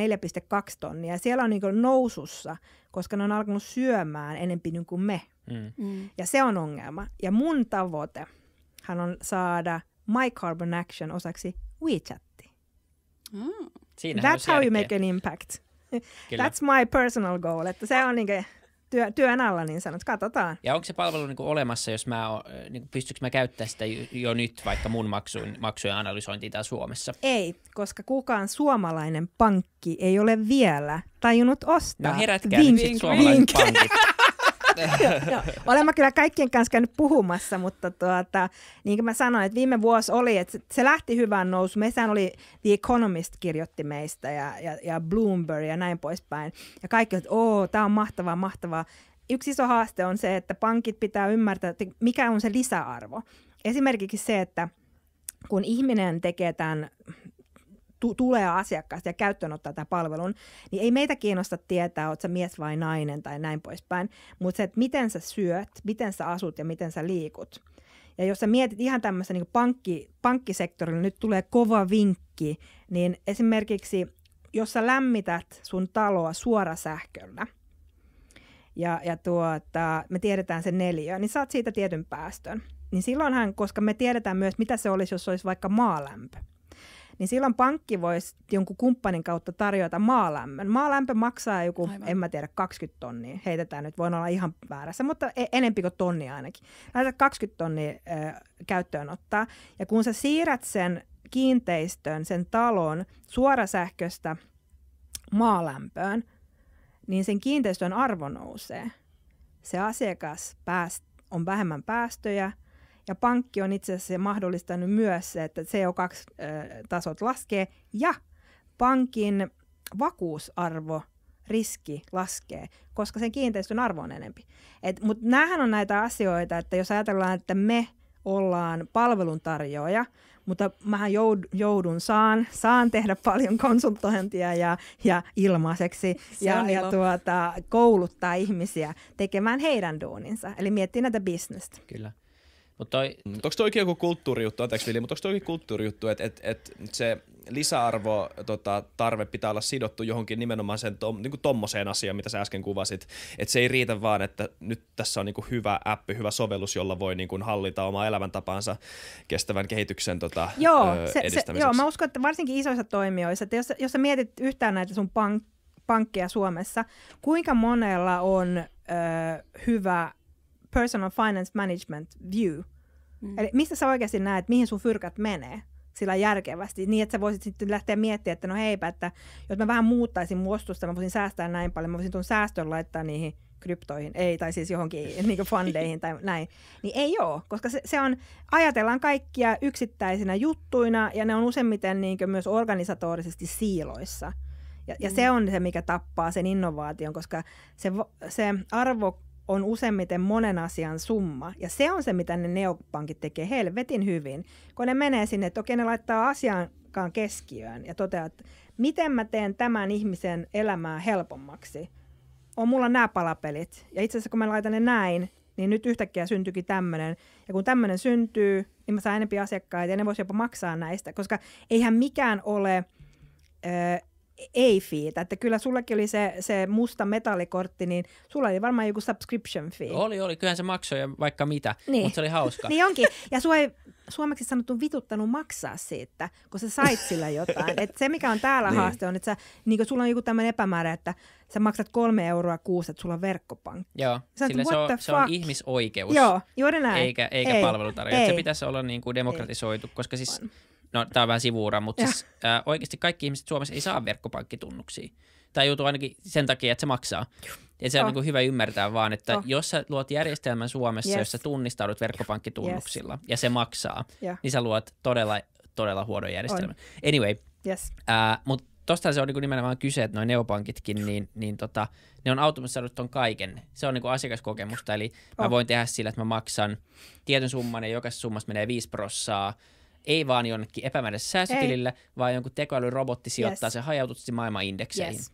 tonnia ja siellä on niin nousussa, koska ne on alkanut syömään enempi niin kuin me. Mm. mm. Ja se on ongelma. Ja mun tavoite hän on saada My Carbon Action osaksi WeChatti. Mm. That's how järkeä. you make an impact. Kyllä. That's my personal goal. Että se ah. on niin kuin, työ, työn alla niin sanot, katsotaan. Ja onko se palvelu niin kuin olemassa, jos mä o, niin pystyykö mä käyttämään sitä jo nyt vaikka mun maksujen, maksujen analysointiin täällä Suomessa? Ei, koska kukaan suomalainen pankki ei ole vielä tajunnut ostaa. No herätkää vink, nyt sit suomalaiset vink. pankit. Olen mä kyllä kaikkien kanssa käynyt puhumassa, mutta tuota, niin kuin mä sanoin, että viime vuosi oli, että se lähti hyvään nousu. Meissähän oli The Economist kirjoitti meistä ja, ja, ja Bloomberg ja näin poispäin. Ja kaikki, että oo, tämä on mahtavaa, mahtavaa. Yksi iso haaste on se, että pankit pitää ymmärtää, että mikä on se lisäarvo. Esimerkiksi se, että kun ihminen tekee tämän tu- tulee asiakkaasta ja käyttöön ottaa tämän palvelun, niin ei meitä kiinnosta tietää, oletko mies vai nainen tai näin poispäin, mutta se, että miten sä syöt, miten sä asut ja miten sä liikut. Ja jos sä mietit ihan tämmöisen niin pankki, pankkisektorilla, nyt tulee kova vinkki, niin esimerkiksi jos sä lämmität sun taloa suorasähköllä, ja, ja tuota, me tiedetään sen neljä, niin saat siitä tietyn päästön. Niin silloinhan, koska me tiedetään myös, mitä se olisi, jos se olisi vaikka maalämpö niin silloin pankki voisi jonkun kumppanin kautta tarjota maalämmön. Maalämpö maksaa joku, Aivan. en mä tiedä, 20 tonnia. Heitetään nyt, voin olla ihan väärässä, mutta e- enempi kuin tonni ainakin. Laita 20 tonnia äh, käyttöön ottaa. Ja kun sä siirrät sen kiinteistön, sen talon suorasähköstä maalämpöön, niin sen kiinteistön arvo nousee. Se asiakas pääst, on vähemmän päästöjä, ja pankki on itse asiassa mahdollistanut myös se, että CO2-tasot laskee ja pankin vakuusarvo riski laskee, koska sen kiinteistön arvo on enempi. Mutta näähän on näitä asioita, että jos ajatellaan, että me ollaan palveluntarjoaja, mutta mä joudun, saan, saan tehdä paljon konsultointia ja, ja ilmaiseksi ja, ja tuota, kouluttaa ihmisiä tekemään heidän duuninsa. Eli miettii näitä bisnestä. Kyllä. Mutta toi... Mm, mut onko toikin joku kulttuurijuttu, anteeksi Vili, mutta onko toikin kulttuurijuttu, että et, et se lisäarvo tota, tarve pitää olla sidottu johonkin nimenomaan sen to, niinku tommoseen asiaan, mitä sä äsken kuvasit, että se ei riitä vaan, että nyt tässä on niinku hyvä appi, hyvä sovellus, jolla voi niinku hallita omaa elämäntapaansa kestävän kehityksen tota, joo, ö, se, se, joo, mä uskon, että varsinkin isoissa toimijoissa, että jos, jos sä mietit yhtään näitä sun pank, pankkeja Suomessa, kuinka monella on ö, hyvä personal finance management view. Mm. Eli mistä sä oikeasti näet, mihin sun fyrkat menee sillä järkevästi, niin että sä voisit sitten lähteä miettimään, että no heipä, että jos mä vähän muuttaisin muostusta, mä voisin säästää näin paljon, mä voisin tuon säästön laittaa niihin kryptoihin, ei, tai siis johonkin niin fundeihin tai näin, niin ei ole, koska se, se on, ajatellaan kaikkia yksittäisinä juttuina, ja ne on useimmiten niin myös organisatorisesti siiloissa. Ja, ja mm. se on se, mikä tappaa sen innovaation, koska se, se arvo on useimmiten monen asian summa. Ja se on se, mitä ne neopankit tekee helvetin hyvin, kun ne menee sinne, että okei ne laittaa asiankaan keskiöön ja toteaa, että miten mä teen tämän ihmisen elämää helpommaksi. On mulla nämä palapelit. Ja itse asiassa kun mä laitan ne näin, niin nyt yhtäkkiä syntyykin tämmöinen. Ja kun tämmöinen syntyy, niin mä saan enempi asiakkaita ja ne voisi jopa maksaa näistä, koska eihän mikään ole... Öö, ei fiitä, että kyllä sullakin oli se, se musta metallikortti, niin sulla oli varmaan joku subscription fee. Oli, oli, kyllähän se maksoi ja vaikka mitä, niin. mutta se oli hauska. niin onkin, ja sua ei suomeksi sanottu vituttanut maksaa siitä, kun sä sait sillä jotain. Et se mikä on täällä niin. haaste on, että sä, niin sulla on joku tämmöinen epämäärä, että sä maksat kolme euroa kuusi, että sulla on verkkopankki. Joo, Sä sillä se on, se on ihmisoikeus. Joo, juuri näin. Eikä, eikä ei, palvelutarjoaja. Ei. Se pitäisi olla niin kuin demokratisoitu, ei. koska siis on no tämä on vähän sivuura, mutta siis, ää, oikeasti kaikki ihmiset Suomessa ei saa verkkopankkitunnuksia. Tai joutuu ainakin sen takia, että se maksaa. Ja se on niin kuin hyvä ymmärtää vaan, että oh. jos sä luot järjestelmän Suomessa, yes. jossa tunnistaudut verkkopankkitunnuksilla yes. ja se maksaa, yeah. niin sä luot todella, todella huonon järjestelmän. On. Anyway, yes. äh, mutta tosta se on niin kuin nimenomaan kyse, että noin neopankitkin, niin, niin tota, ne on automatisoidut ton kaiken. Se on niin kuin asiakaskokemusta, eli oh. mä voin tehdä sillä, että mä maksan tietyn summan ja jokaisessa summassa menee 5 prossaa ei vaan jonnekin epämääräisessä säästötilille, ei. vaan jonkun tekoälyrobotti sijoittaa yes. se hajautusti maailman indekseihin. Yes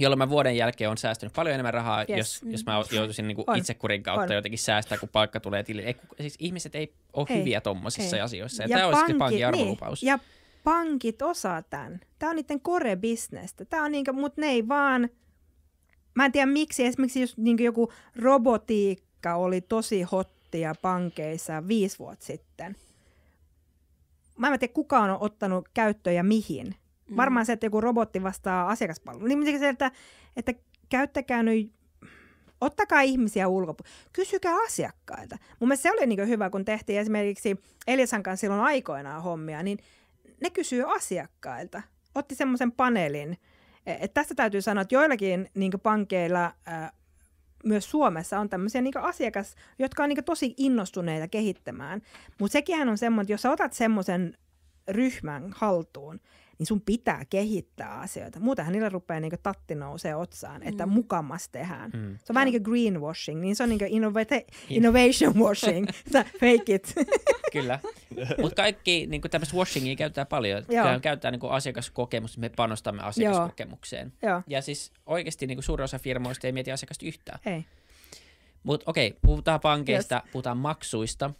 jolloin mä vuoden jälkeen on säästynyt paljon enemmän rahaa, yes. jos, jos mä mm. joutuisin niinku itsekurin kautta on. jotenkin säästää, kun palkka tulee tilille. Ei, siis ihmiset ei ole ei. hyviä tuommoisissa asioissa. Ja, ja tämä pankki, olisi pankin arvolupaus. Niin. Ja pankit osaa tämän. Tämä on niiden core bisnestä. Tämä on niinku, mutta ne ei vaan... Mä en tiedä miksi esimerkiksi jos niinku joku robotiikka oli tosi hottia pankeissa viisi vuotta sitten – mä en tiedä kukaan on ottanut käyttöön ja mihin. Mm. Varmaan se, että joku robotti vastaa asiakaspalveluun. Niin se, että, että käyttäkää nyt, ottakaa ihmisiä ulkopuolelle. Kysykää asiakkailta. Mun mielestä se oli niin hyvä, kun tehtiin esimerkiksi Elisan kanssa silloin aikoinaan hommia, niin ne kysyy asiakkailta. Otti semmoisen paneelin. E, et tästä täytyy sanoa, että joillakin niin pankeilla myös Suomessa on tämmöisiä niin asiakas, jotka on niin tosi innostuneita kehittämään. Mutta sekin on semmoinen, että jos sä otat semmoisen ryhmän haltuun, niin sun pitää kehittää asioita. Muutenhan niillä rupeaa niin tatti nousee otsaan, että mm. mukamas tehdään. Mm. Se on vähän niin kuin greenwashing, niin se on niinku niin innova- innovation washing. Fake it. Kyllä. Mutta kaikki niin tämmöistä washingia käytetään paljon. Joo. Käytetään niin asiakaskokemus, me panostamme asiakaskokemukseen. Joo. Ja siis oikeasti niin suurin osa firmoista ei mieti asiakasta yhtään. Ei. Mutta okei, okay, puhutaan pankeista, yes. puhutaan maksuista,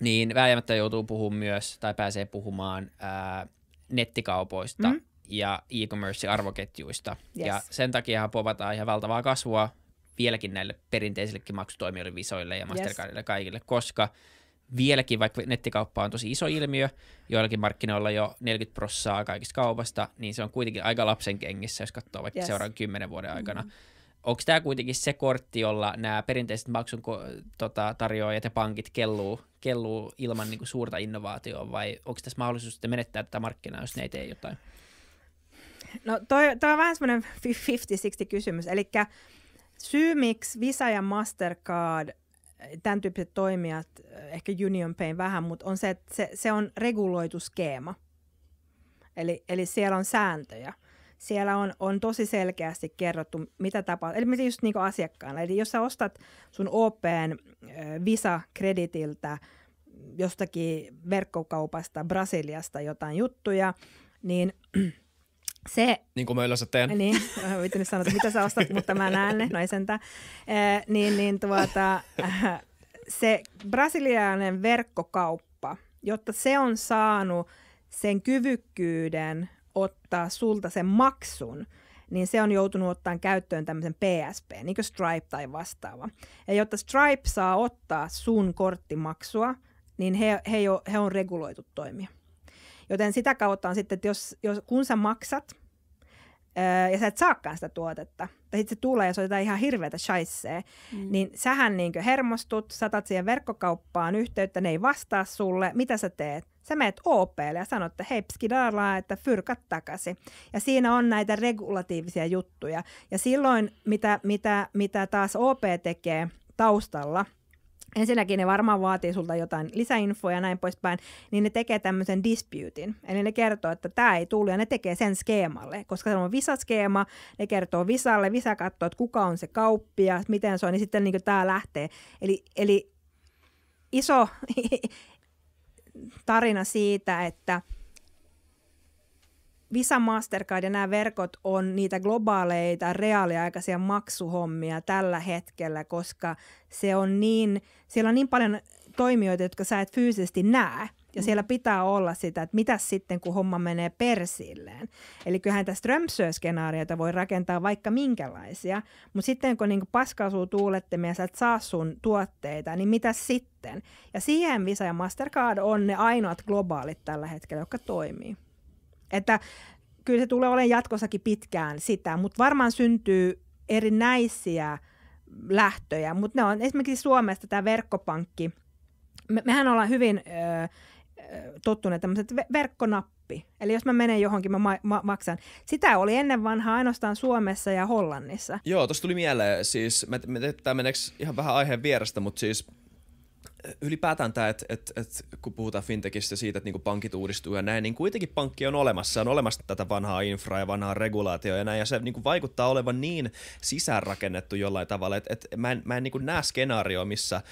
niin vääjäämättä joutuu puhumaan myös, tai pääsee puhumaan ää, nettikaupoista mm. ja e-commerce-arvoketjuista. Yes. Ja sen takia povataan ihan valtavaa kasvua vieläkin näille perinteisillekin maksutoimijoille, Visoille ja Mastercardille yes. kaikille, koska vieläkin, vaikka nettikauppa on tosi iso ilmiö, joillakin markkinoilla jo 40 prosenttia kaikista kaupasta, niin se on kuitenkin aika lapsen kengissä, jos katsoo vaikka yes. seuraavan kymmenen vuoden aikana. Mm-hmm onko tämä kuitenkin se kortti, jolla nämä perinteiset maksun tota, tarjoajat ja pankit kelluu, kelluu ilman niin kuin, suurta innovaatioa, vai onko tässä mahdollisuus sitten menettää tätä markkinaa, jos ne ei tee jotain? No toi, toi on vähän semmoinen 50-60 kysymys, eli syy miksi Visa ja Mastercard, tämän tyyppiset toimijat, ehkä Union Pay vähän, mutta on se, että se, se on reguloitu skeema. Eli, eli siellä on sääntöjä siellä on, on tosi selkeästi kerrottu, mitä tapahtuu. Eli siis just niin kuin asiakkaana. Eli jos sä ostat sun OPn Visa-kreditiltä jostakin verkkokaupasta Brasiliasta jotain juttuja, niin se... Niin kuin mä yleensä teen. Niin, mä nyt sanoa, että mitä sä ostat, mutta mä näen ne, no ei sentään. Eh, niin, niin tuota, se brasilialainen verkkokauppa, jotta se on saanut sen kyvykkyyden ottaa sulta sen maksun, niin se on joutunut ottaa käyttöön tämmöisen PSP, niin kuin Stripe tai vastaava. Ja jotta Stripe saa ottaa sun korttimaksua, niin he, he, jo, he on reguloitu toimia. Joten sitä kautta on sitten, että jos, jos, kun sä maksat öö, ja sä et saakaan sitä tuotetta, tai sitten se tulee ja se on ihan hirveätä shaisee, mm. niin sähän niin hermostut, satat siihen verkkokauppaan yhteyttä, ne ei vastaa sulle, mitä sä teet? Sä meet OPlle ja sanot, että hei skidarlaa, että fyrkat takaisin. Ja siinä on näitä regulatiivisia juttuja. Ja silloin, mitä, mitä, mitä taas OP tekee taustalla, ensinnäkin ne varmaan vaatii sulta jotain lisäinfoja ja näin poispäin, niin ne tekee tämmöisen disputin. Eli ne kertoo, että tämä ei tullut ja ne tekee sen skeemalle, koska se on visaskeema, ne kertoo visalle, visa katsoo, että kuka on se kauppia, miten se on, niin sitten niin tämä lähtee. Eli, eli iso, tarina siitä, että Visa, Mastercard ja nämä verkot on niitä globaaleita reaaliaikaisia maksuhommia tällä hetkellä, koska se on niin, siellä on niin paljon toimijoita, jotka sä et fyysisesti näe. Ja siellä pitää olla sitä, että mitä sitten, kun homma menee persilleen. Eli kyllähän tästä römsöskenaarioita voi rakentaa vaikka minkälaisia, mutta sitten kun niinku paskasuu tuulettimia, sä et saa sun tuotteita, niin mitä sitten? Ja siihen Visa ja Mastercard on ne ainoat globaalit tällä hetkellä, jotka toimii. Että kyllä se tulee olemaan jatkossakin pitkään sitä, mutta varmaan syntyy erinäisiä lähtöjä, mutta ne on esimerkiksi Suomesta tämä verkkopankki, me, mehän ollaan hyvin ö, tottuneet tämmöiset verkkonappi. Eli jos mä menen johonkin, mä ma- ma- maksan. Sitä oli ennen vanhaa ainoastaan Suomessa ja Hollannissa. Joo, tuossa tuli mieleen, siis me, me, tämä meneekö ihan vähän aiheen vierestä, mutta siis ylipäätään tämä, että et, et, kun puhutaan fintechistä siitä, että niinku pankit uudistuu ja näin, niin kuitenkin pankki on olemassa. On olemassa tätä vanhaa infraa ja vanhaa regulaatioa ja näin, ja se niinku vaikuttaa olevan niin sisäänrakennettu jollain tavalla, että et mä en, mä en niinku näe skenaarioa, missä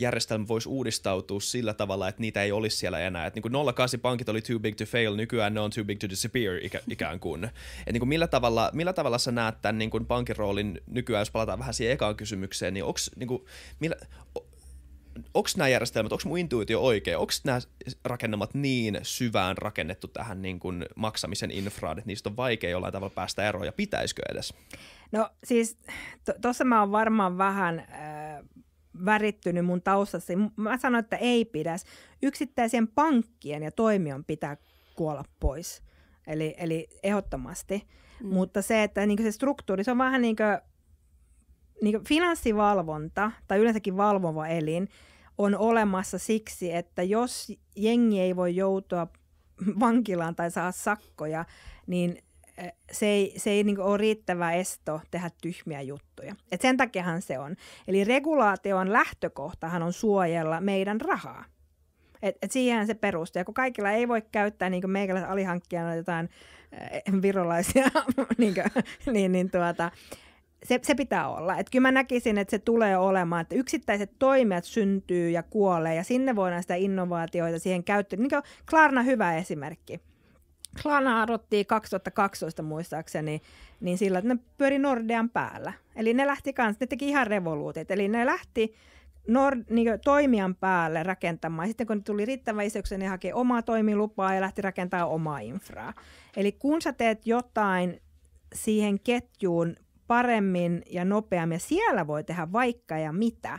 järjestelmä voisi uudistautua sillä tavalla, että niitä ei olisi siellä enää. Että niin kuin 08 pankit oli too big to fail, nykyään ne on too big to disappear ikä, ikään kuin. Et niin kuin millä, tavalla, millä tavalla sä näet tämän niin kuin pankin roolin nykyään, jos palataan vähän siihen ekaan kysymykseen, niin onko niin kuin, millä, onko nämä järjestelmät, onko mun intuitio oikea, onko nämä rakennamat niin syvään rakennettu tähän niin kuin maksamisen infraan, että niistä on vaikea jollain tavalla päästä eroon ja pitäisikö edes? No siis tuossa to- mä oon varmaan vähän äh, värittynyt mun taustassa. Mä sanoin, että ei pidäs. yksittäisen pankkien ja toimion pitää kuolla pois. Eli, eli ehdottomasti. Mm. Mutta se, että niin se struktuuri, se on vähän niin kuin, niin kuin finanssivalvonta tai yleensäkin valvova elin on olemassa siksi, että jos jengi ei voi joutua vankilaan tai saa sakkoja, niin Eh, se ei, se ei niin ole riittävä esto tehdä tyhmiä juttuja. Et sen takiahan se on. Eli regulaation lähtökohtahan on suojella meidän rahaa. Et, et siihen se perustuu. Ja kun kaikilla ei voi käyttää niin meikäläisen alihankkijana jotain äh, virolaisia, niin, kuin, niin, niin tuota, se, se pitää olla. Et kyllä mä näkisin, että se tulee olemaan, että yksittäiset toimijat syntyy ja kuolee ja sinne voidaan sitä innovaatioita siihen käyttää. Niin kuin Klarna hyvä esimerkki. Klanaa rottiin 2012 muistaakseni, niin sillä, että ne pyöri Nordean päällä. Eli ne lähti kans, ne teki ihan revoluutit. Eli ne lähti Nord, niin toimijan päälle rakentamaan. Sitten kun ne tuli riittävän isoksi, ne haki omaa toimilupaa ja lähti rakentamaan omaa infraa. Eli kun sä teet jotain siihen ketjuun paremmin ja nopeammin, ja siellä voi tehdä vaikka ja mitä,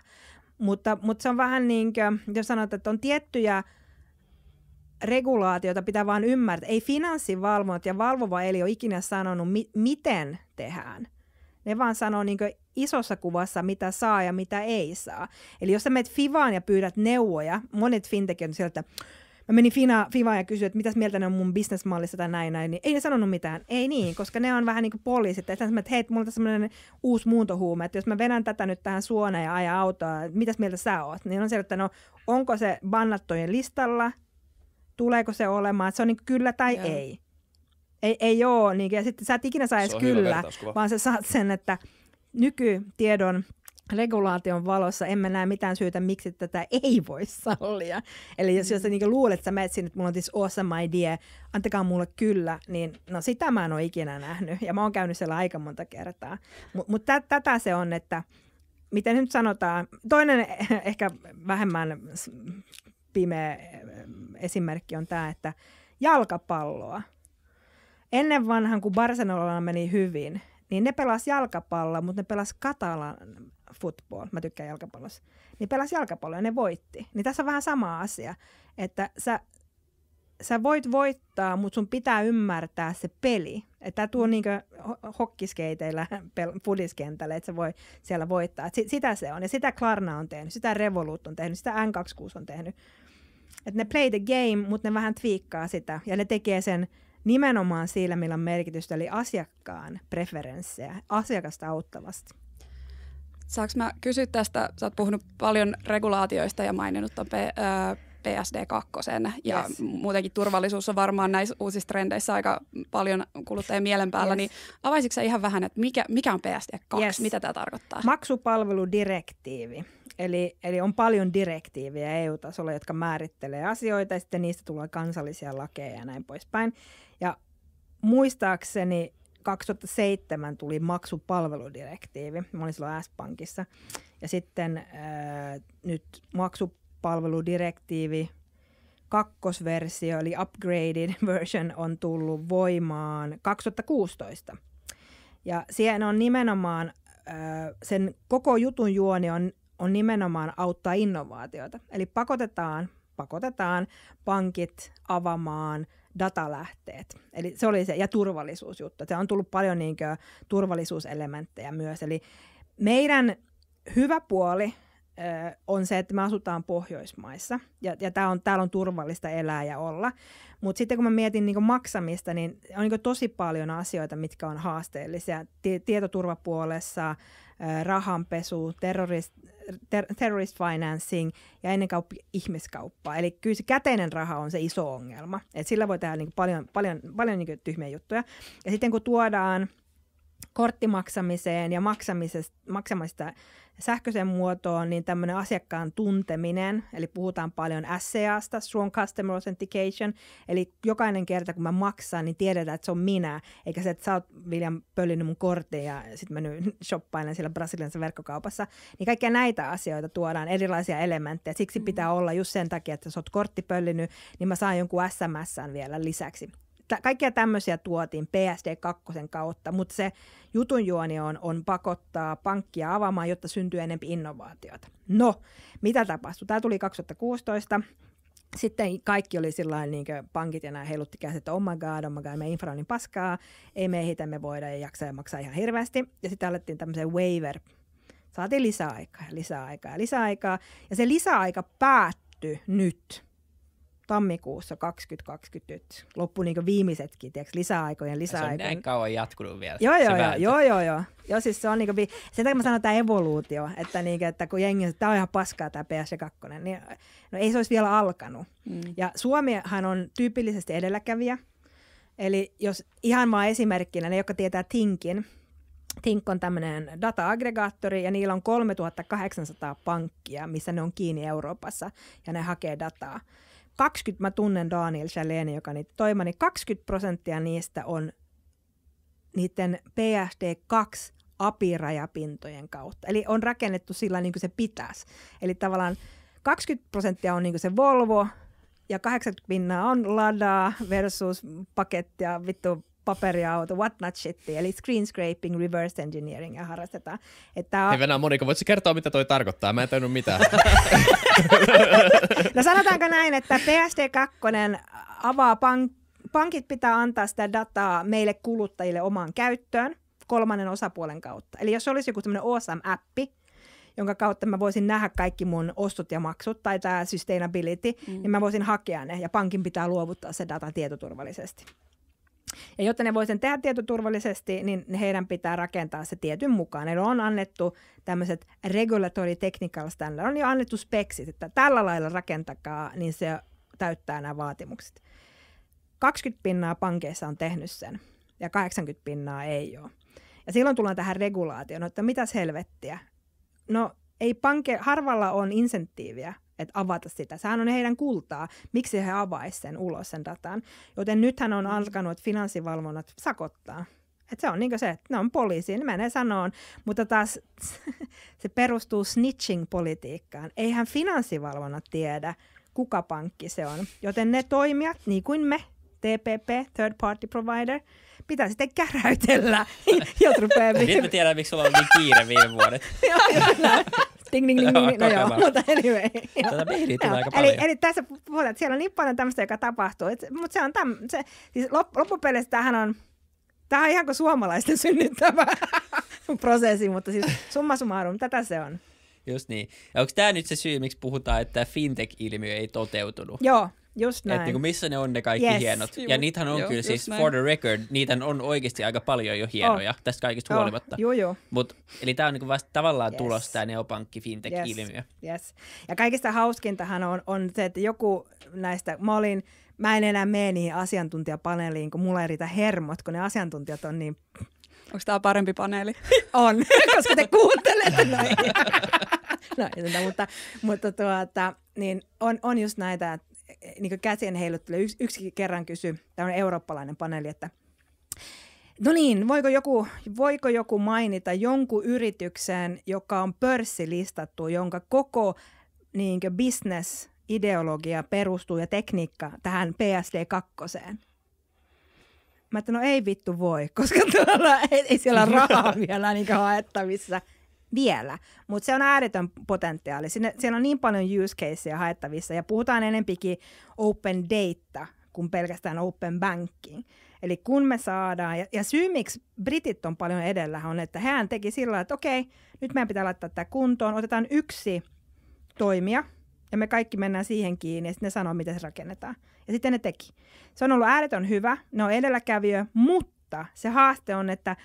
mutta, mutta se on vähän niin kuin, jos sanotaan, että on tiettyjä – regulaatiota pitää vaan ymmärtää. Ei finanssivalvonta ja valvova eli ole ikinä sanonut, mi- miten tehdään. Ne vaan sanoo niin isossa kuvassa, mitä saa ja mitä ei saa. Eli jos sä menet Fivaan ja pyydät neuvoja, monet fintech on sieltä, mä menin Fina, Fivaan ja kysyin, että mitäs mieltä ne on mun bisnesmallissa tai näin, näin, niin ei ne sanonut mitään. Ei niin, koska ne on vähän niin kuin poliisit. Että mä, että hei, mulla on semmoinen uusi muuntohuume, että jos mä vedän tätä nyt tähän suoneen ja ajan autoa, mitäs mieltä sä oot? Niin on sieltä, että no, onko se bannattojen listalla, tuleeko se olemaan, se on niin kyllä tai yeah. ei. Ei, ei ole, niin, ja sitten sä et ikinä saa edes kyllä, vaan sä saat sen, että nykytiedon regulaation valossa emme näe mitään syytä, miksi tätä ei voi sallia. Eli jos, mm. jos sä niin luulet, että sä menet sinne, että mulla on this awesome idea, antakaa mulle kyllä, niin no sitä mä en ole ikinä nähnyt. Ja mä oon käynyt siellä aika monta kertaa. Mutta mut tätä se on, että miten nyt sanotaan, toinen e-, ehkä vähemmän pimeä esimerkki on tämä, että jalkapalloa. Ennen vanhan, kun Barcelona meni hyvin, niin ne pelas jalkapalloa, mutta ne pelas katalan football. Mä tykkään jalkapallossa. Niin pelas jalkapalloa ja ne voitti. Niin tässä on vähän sama asia, että sä, sä voit voittaa, mutta sun pitää ymmärtää se peli. Että tuo niinku hokkiskeiteillä pel- fudiskentälle, että se voi siellä voittaa. Et sitä se on. Ja sitä Klarna on tehnyt, sitä Revolut on tehnyt, sitä N26 on tehnyt että ne play the game, mutta ne vähän twiikkaa sitä ja ne tekee sen nimenomaan sillä, millä on merkitystä, eli asiakkaan preferenssejä, asiakasta auttavasti. Saanko mä kysyä tästä, sä oot puhunut paljon regulaatioista ja maininnut tuon PSD2. Ja yes. muutenkin turvallisuus on varmaan näissä uusissa trendeissä aika paljon kuluttajien mielen päällä, yes. niin avaisitko sä ihan vähän, että mikä, mikä on PSD2, yes. mitä tämä tarkoittaa? Maksupalveludirektiivi. Eli, eli on paljon direktiivejä EU-tasolla, jotka määrittelee asioita ja sitten niistä tulee kansallisia lakeja ja näin poispäin. Ja muistaakseni 2007 tuli maksupalveludirektiivi. Mä olin silloin S-Pankissa. Ja sitten ää, äh, nyt maksu, palveludirektiivi kakkosversio eli upgraded version on tullut voimaan 2016. Ja siihen on nimenomaan, sen koko jutun juoni on, on nimenomaan auttaa innovaatiota. Eli pakotetaan, pakotetaan pankit avamaan datalähteet. Eli se oli se, ja turvallisuusjuttu. Se on tullut paljon niinkö turvallisuuselementtejä myös. Eli meidän hyvä puoli on se, että me asutaan Pohjoismaissa ja, ja tää on, täällä on turvallista elää ja olla. Mutta sitten kun mä mietin niin maksamista, niin on niin tosi paljon asioita, mitkä on haasteellisia. Tietoturvapuolessa, rahanpesu, terrorist, ter, terrorist financing ja ennen kaikkea ihmiskauppa. Eli kyllä se käteinen raha on se iso ongelma. Et sillä voi tehdä niin paljon, paljon, paljon niin tyhmiä juttuja. Ja sitten kun tuodaan – korttimaksamiseen ja maksamisesta, maksamista sähköisen muotoon, niin tämmöinen asiakkaan tunteminen, eli puhutaan paljon SCAsta, Strong Customer Authentication, eli jokainen kerta kun mä maksan, niin tiedetään, että se on minä, eikä se, että sä oot Viljan pöllinyt mun kortin ja sitten mennyt shoppailen siellä brasilialaisessa verkkokaupassa, niin kaikkia näitä asioita tuodaan, erilaisia elementtejä, siksi mm. pitää olla just sen takia, että sä oot kortti pöllinyt, niin mä saan jonkun SMS vielä lisäksi t- kaikkia tämmöisiä tuotiin PSD2 kautta, mutta se jutun juoni on, on pakottaa pankkia avaamaan, jotta syntyy enempi innovaatiota. No, mitä tapahtui? Tämä tuli 2016. Sitten kaikki oli sillä niin pankit ja nämä heilutti käsi, että oh my god, oh my god, me infra on niin paskaa, ei me ehitä, me voida ja jaksaa ja maksaa ihan hirveästi. Ja sitten alettiin tämmöiseen waiver. Saatiin lisäaikaa ja lisäaikaa ja lisäaikaa. Ja se lisäaika päättyi nyt tammikuussa 2021. Loppu niin viimeisetkin, tiedätkö, lisäaikojen lisäaikojen. Se on näin kauan jatkunut vielä. Joo, joo, joo, joo, joo, joo. Jo, siis se on niin vi... sen takia mä sanon että tämä evoluutio, että, niin, kuin, että kun jengi että tämä on ihan paskaa tämä PS2, niin no ei se olisi vielä alkanut. Mm. Ja Suomihan on tyypillisesti edelläkävijä. Eli jos ihan vaan esimerkkinä, ne jotka tietää Tinkin, Tink on tämmöinen data-aggregaattori ja niillä on 3800 pankkia, missä ne on kiinni Euroopassa ja ne hakee dataa. 20, mä tunnen Daniel Chaleen, joka niitä toimii, niin 20 prosenttia niistä on niiden PSD2 apirajapintojen kautta. Eli on rakennettu sillä niin kuin se pitäisi. Eli tavallaan 20 prosenttia on niin kuin se Volvo, ja 80 pinnaa on Lada versus pakettia, vittu paperiauto, what not shit, eli screen scraping, reverse engineering ja harrastetaan. Että on... Hei Venä, Monika, voitko kertoa, mitä toi tarkoittaa? Mä en tajunnut mitään. no sanotaanko näin, että PSD2 avaa pank- pankit pitää antaa sitä dataa meille kuluttajille omaan käyttöön kolmannen osapuolen kautta. Eli jos olisi joku tämmöinen awesome-appi, jonka kautta mä voisin nähdä kaikki mun ostot ja maksut tai tämä sustainability, mm. niin mä voisin hakea ne ja pankin pitää luovuttaa se data tietoturvallisesti. Ja jotta ne voi sen tehdä tietoturvallisesti, niin heidän pitää rakentaa se tietyn mukaan. Eli on annettu tämmöiset regulatory technical standard, on jo annettu speksit, että tällä lailla rakentakaa, niin se täyttää nämä vaatimukset. 20 pinnaa pankeissa on tehnyt sen ja 80 pinnaa ei ole. Ja silloin tullaan tähän regulaatioon, että mitäs helvettiä. No ei panke, harvalla on insentiiviä että avata sitä. Sehän on heidän kultaa. Miksi he avaisi sen ulos sen datan? Joten nythän on mm. alkanut finanssivalvonnat sakottaa. Et se on niin se, että ne on poliisiin, niin menee sanoon. Mutta taas se perustuu snitching-politiikkaan. Eihän finanssivalvonnat tiedä, kuka pankki se on. Joten ne toimijat, niin kuin me, TPP, Third Party Provider, pitää sitten käräytellä, jos rupeaa... Nyt mä tiedän, miksi sulla on niin kiire viime vuodet. Joo, ding, ding, ding, ding. No joo, mutta anyway. Tätä tulee aika paljon. Eli, tässä puhutaan, että siellä on niin paljon tämmöistä, joka tapahtuu. Mutta se on täm, se, siis lop, loppupeleissä tämähän on, tämä on ihan kuin suomalaisten synnyttävä prosessi, mutta siis summa summarum, tätä se on. Just niin. Ja onko tämä nyt se syy, miksi puhutaan, että fintech-ilmiö ei toteutunut? Joo, Just niinku näin. Et niinku missä ne on ne kaikki yes. hienot. Juu, ja niitähän on joo, kyllä siis, näin. for the record, niitä on oikeasti aika paljon jo hienoja oh. tästä kaikista oh. huolimatta. Joo, joo. Mut, eli tämä on niinku vasta tavallaan yes. tulos tämä neopankki fintech-ilmiö. Yes. yes. Ja kaikista hauskintahan on, on se, että joku näistä, mä olin mä en enää mene niihin asiantuntijapaneeliin, kun mulla ei riitä hermot, kun ne asiantuntijat on niin... Onko tämä parempi paneeli? on, koska te kuuntelette näin. no, mutta, mutta tuota, niin on, on just näitä, että niin käsien heiluttelu. Yksi, yksi kerran kysy, tämä on eurooppalainen paneeli, että No niin, voiko joku, voiko joku mainita jonkun yrityksen, joka on pörssilistattu, jonka koko niin business ideologia perustuu ja tekniikka tähän PSD2? Mä että no ei vittu voi, koska tuolla ei, ei siellä rahaa vielä niin haettavissa vielä, mutta se on ääretön potentiaali. Sinne, siellä on niin paljon use caseja haettavissa ja puhutaan enempikin open data kuin pelkästään open banking. Eli kun me saadaan, ja, ja syy miksi britit on paljon edellä on, että hän teki sillä että okei, nyt meidän pitää laittaa tämä kuntoon, otetaan yksi toimija, ja me kaikki mennään siihen kiinni, ja sitten ne sanoo, miten se rakennetaan. Ja sitten ne teki. Se on ollut ääretön hyvä, ne on edelläkävijö, mutta se haaste on, että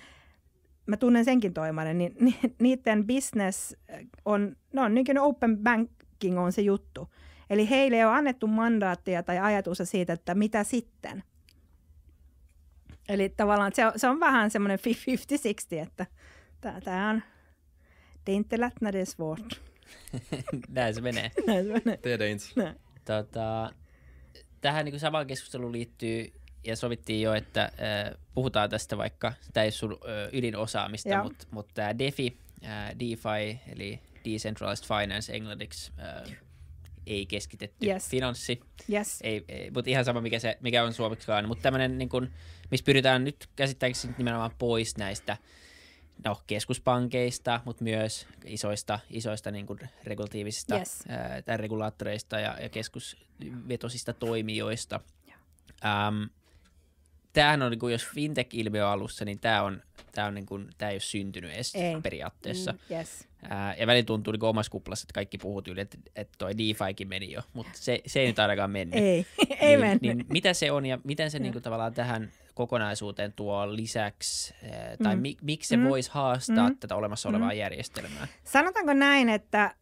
mä tunnen toimainen, niin ni, niiden business äh, on, no nykyinen open banking on se juttu. Eli heille ei ole annettu mandaattia tai ajatusta siitä, että mitä sitten. Eli tavallaan se on, se on vähän semmoinen 50-60, että tämä on, det näiden inte lätt det är svårt. Näin se menee. Näin se menee. Tiedä Tota, tähän niin samaan keskusteluun liittyy ja sovittiin jo, että äh, puhutaan tästä vaikka, tämä ei sun äh, ydinosaamista, yeah. mutta mut tämä DeFi, äh, DeFi eli Decentralized Finance englanniksi, äh, ei keskitetty yes. finanssi, yes. Ei, ei, mutta ihan sama mikä, se, mikä on suomeksikaan, mutta tämmöinen, niin missä pyritään nyt käsittääkseni nimenomaan pois näistä no, keskuspankeista, mutta myös isoista, isoista niin kuin regulatiivisista yes. ää, äh, regulaattoreista ja, ja keskusvetosista toimijoista. Yeah. Ähm, tämähän on, kuin, niinku, jos fintech-ilmiö on alussa, niin tämä on, tämä on niin kuin, tämä ei ole syntynyt edes ei. periaatteessa. Mm, yes. Ää, ja väli tuntuu niin omassa kuplassa, että kaikki puhut yli, että, että toi DeFikin meni jo, mutta se, se ei nyt ainakaan mennyt. Ei, ei niin, niin mennyt. Niin, mitä se on ja miten se niin kuin, tavallaan tähän kokonaisuuteen tuo lisäksi, tai mm. mi, miksi se mm. voisi haastaa mm. tätä olemassa olevaa mm. järjestelmää? Sanotaanko näin, että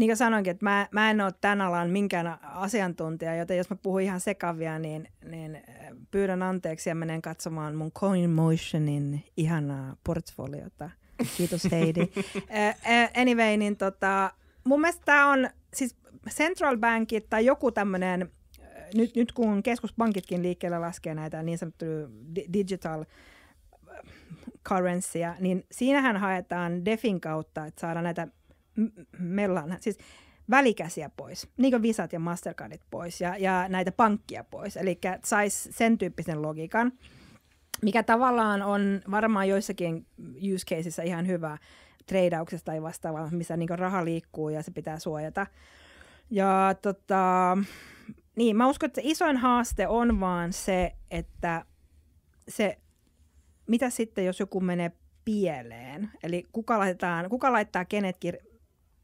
niin kuin sanoinkin, että mä, mä en ole tämän alan minkään asiantuntija, joten jos mä puhun ihan sekavia, niin, niin äh, pyydän anteeksi ja menen katsomaan mun CoinMotionin ihanaa portfoliota. Kiitos Heidi. Äh, äh, anyway, niin tota, mun mielestä tämä on siis central bankit tai joku tämmöinen, nyt, nyt kun keskuspankitkin liikkeelle laskee näitä niin sanottuja digital currencyja, niin siinähän haetaan DEFin kautta, että saadaan näitä mellan, siis välikäsiä pois, niin kuin Visat ja Mastercardit pois ja, ja näitä pankkia pois. Eli saisi sen tyyppisen logiikan, mikä tavallaan on varmaan joissakin use caseissa ihan hyvä treidauksessa tai vastaavaa, missä niin raha liikkuu ja se pitää suojata. Ja tota, niin, mä uskon, että se isoin haaste on vaan se, että se, mitä sitten, jos joku menee pieleen, eli kuka, laitetaan, kuka laittaa kenetkin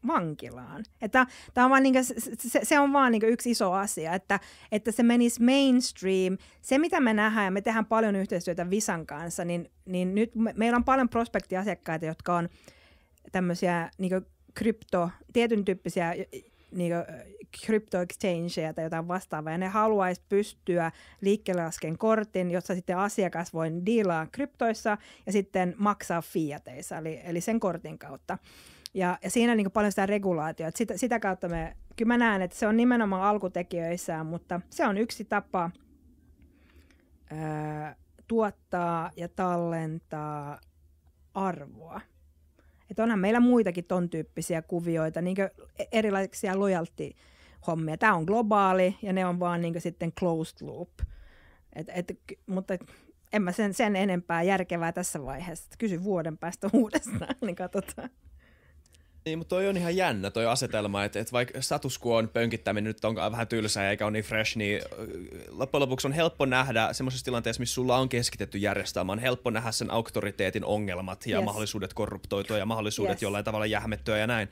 vankilaan. Että, tämä on vaan niinku, se, se on vaan niinku yksi iso asia, että, että se menisi mainstream. Se, mitä me nähdään, ja me tehdään paljon yhteistyötä Visan kanssa, niin, niin nyt me, meillä on paljon prospektiasiakkaita, jotka on tämmöisiä niinku krypto, tietyn tyyppisiä niinku, crypto exchangeja tai jotain vastaavaa, ja ne haluaisi pystyä liikkeelle lasken kortin, jossa sitten asiakas voi diilaa kryptoissa ja sitten maksaa fiateissa, eli, eli sen kortin kautta. Ja, ja siinä on niin paljon sitä regulaatiota. Sitä, sitä kautta me, kyllä mä näen, että se on nimenomaan alkutekijöissään, mutta se on yksi tapa ää, tuottaa ja tallentaa arvoa. Että onhan meillä muitakin ton tyyppisiä kuvioita, niin erilaisia lojalti-hommia. Tämä on globaali ja ne on vaan niin sitten closed loop. Et, et, mutta en mä sen, sen enempää järkevää tässä vaiheessa. Kysy vuoden päästä uudestaan, niin katsotaan. Niin, mutta toi on ihan jännä toi asetelma, että, että vaikka status on pönkittäminen nyt on vähän tylsää eikä ole niin fresh, niin loppujen lopuksi on helppo nähdä semmoisessa tilanteessa, missä sulla on keskitetty järjestelmä, on helppo nähdä sen auktoriteetin ongelmat ja yes. mahdollisuudet korruptoitua ja mahdollisuudet yes. jollain tavalla jähmettyä ja näin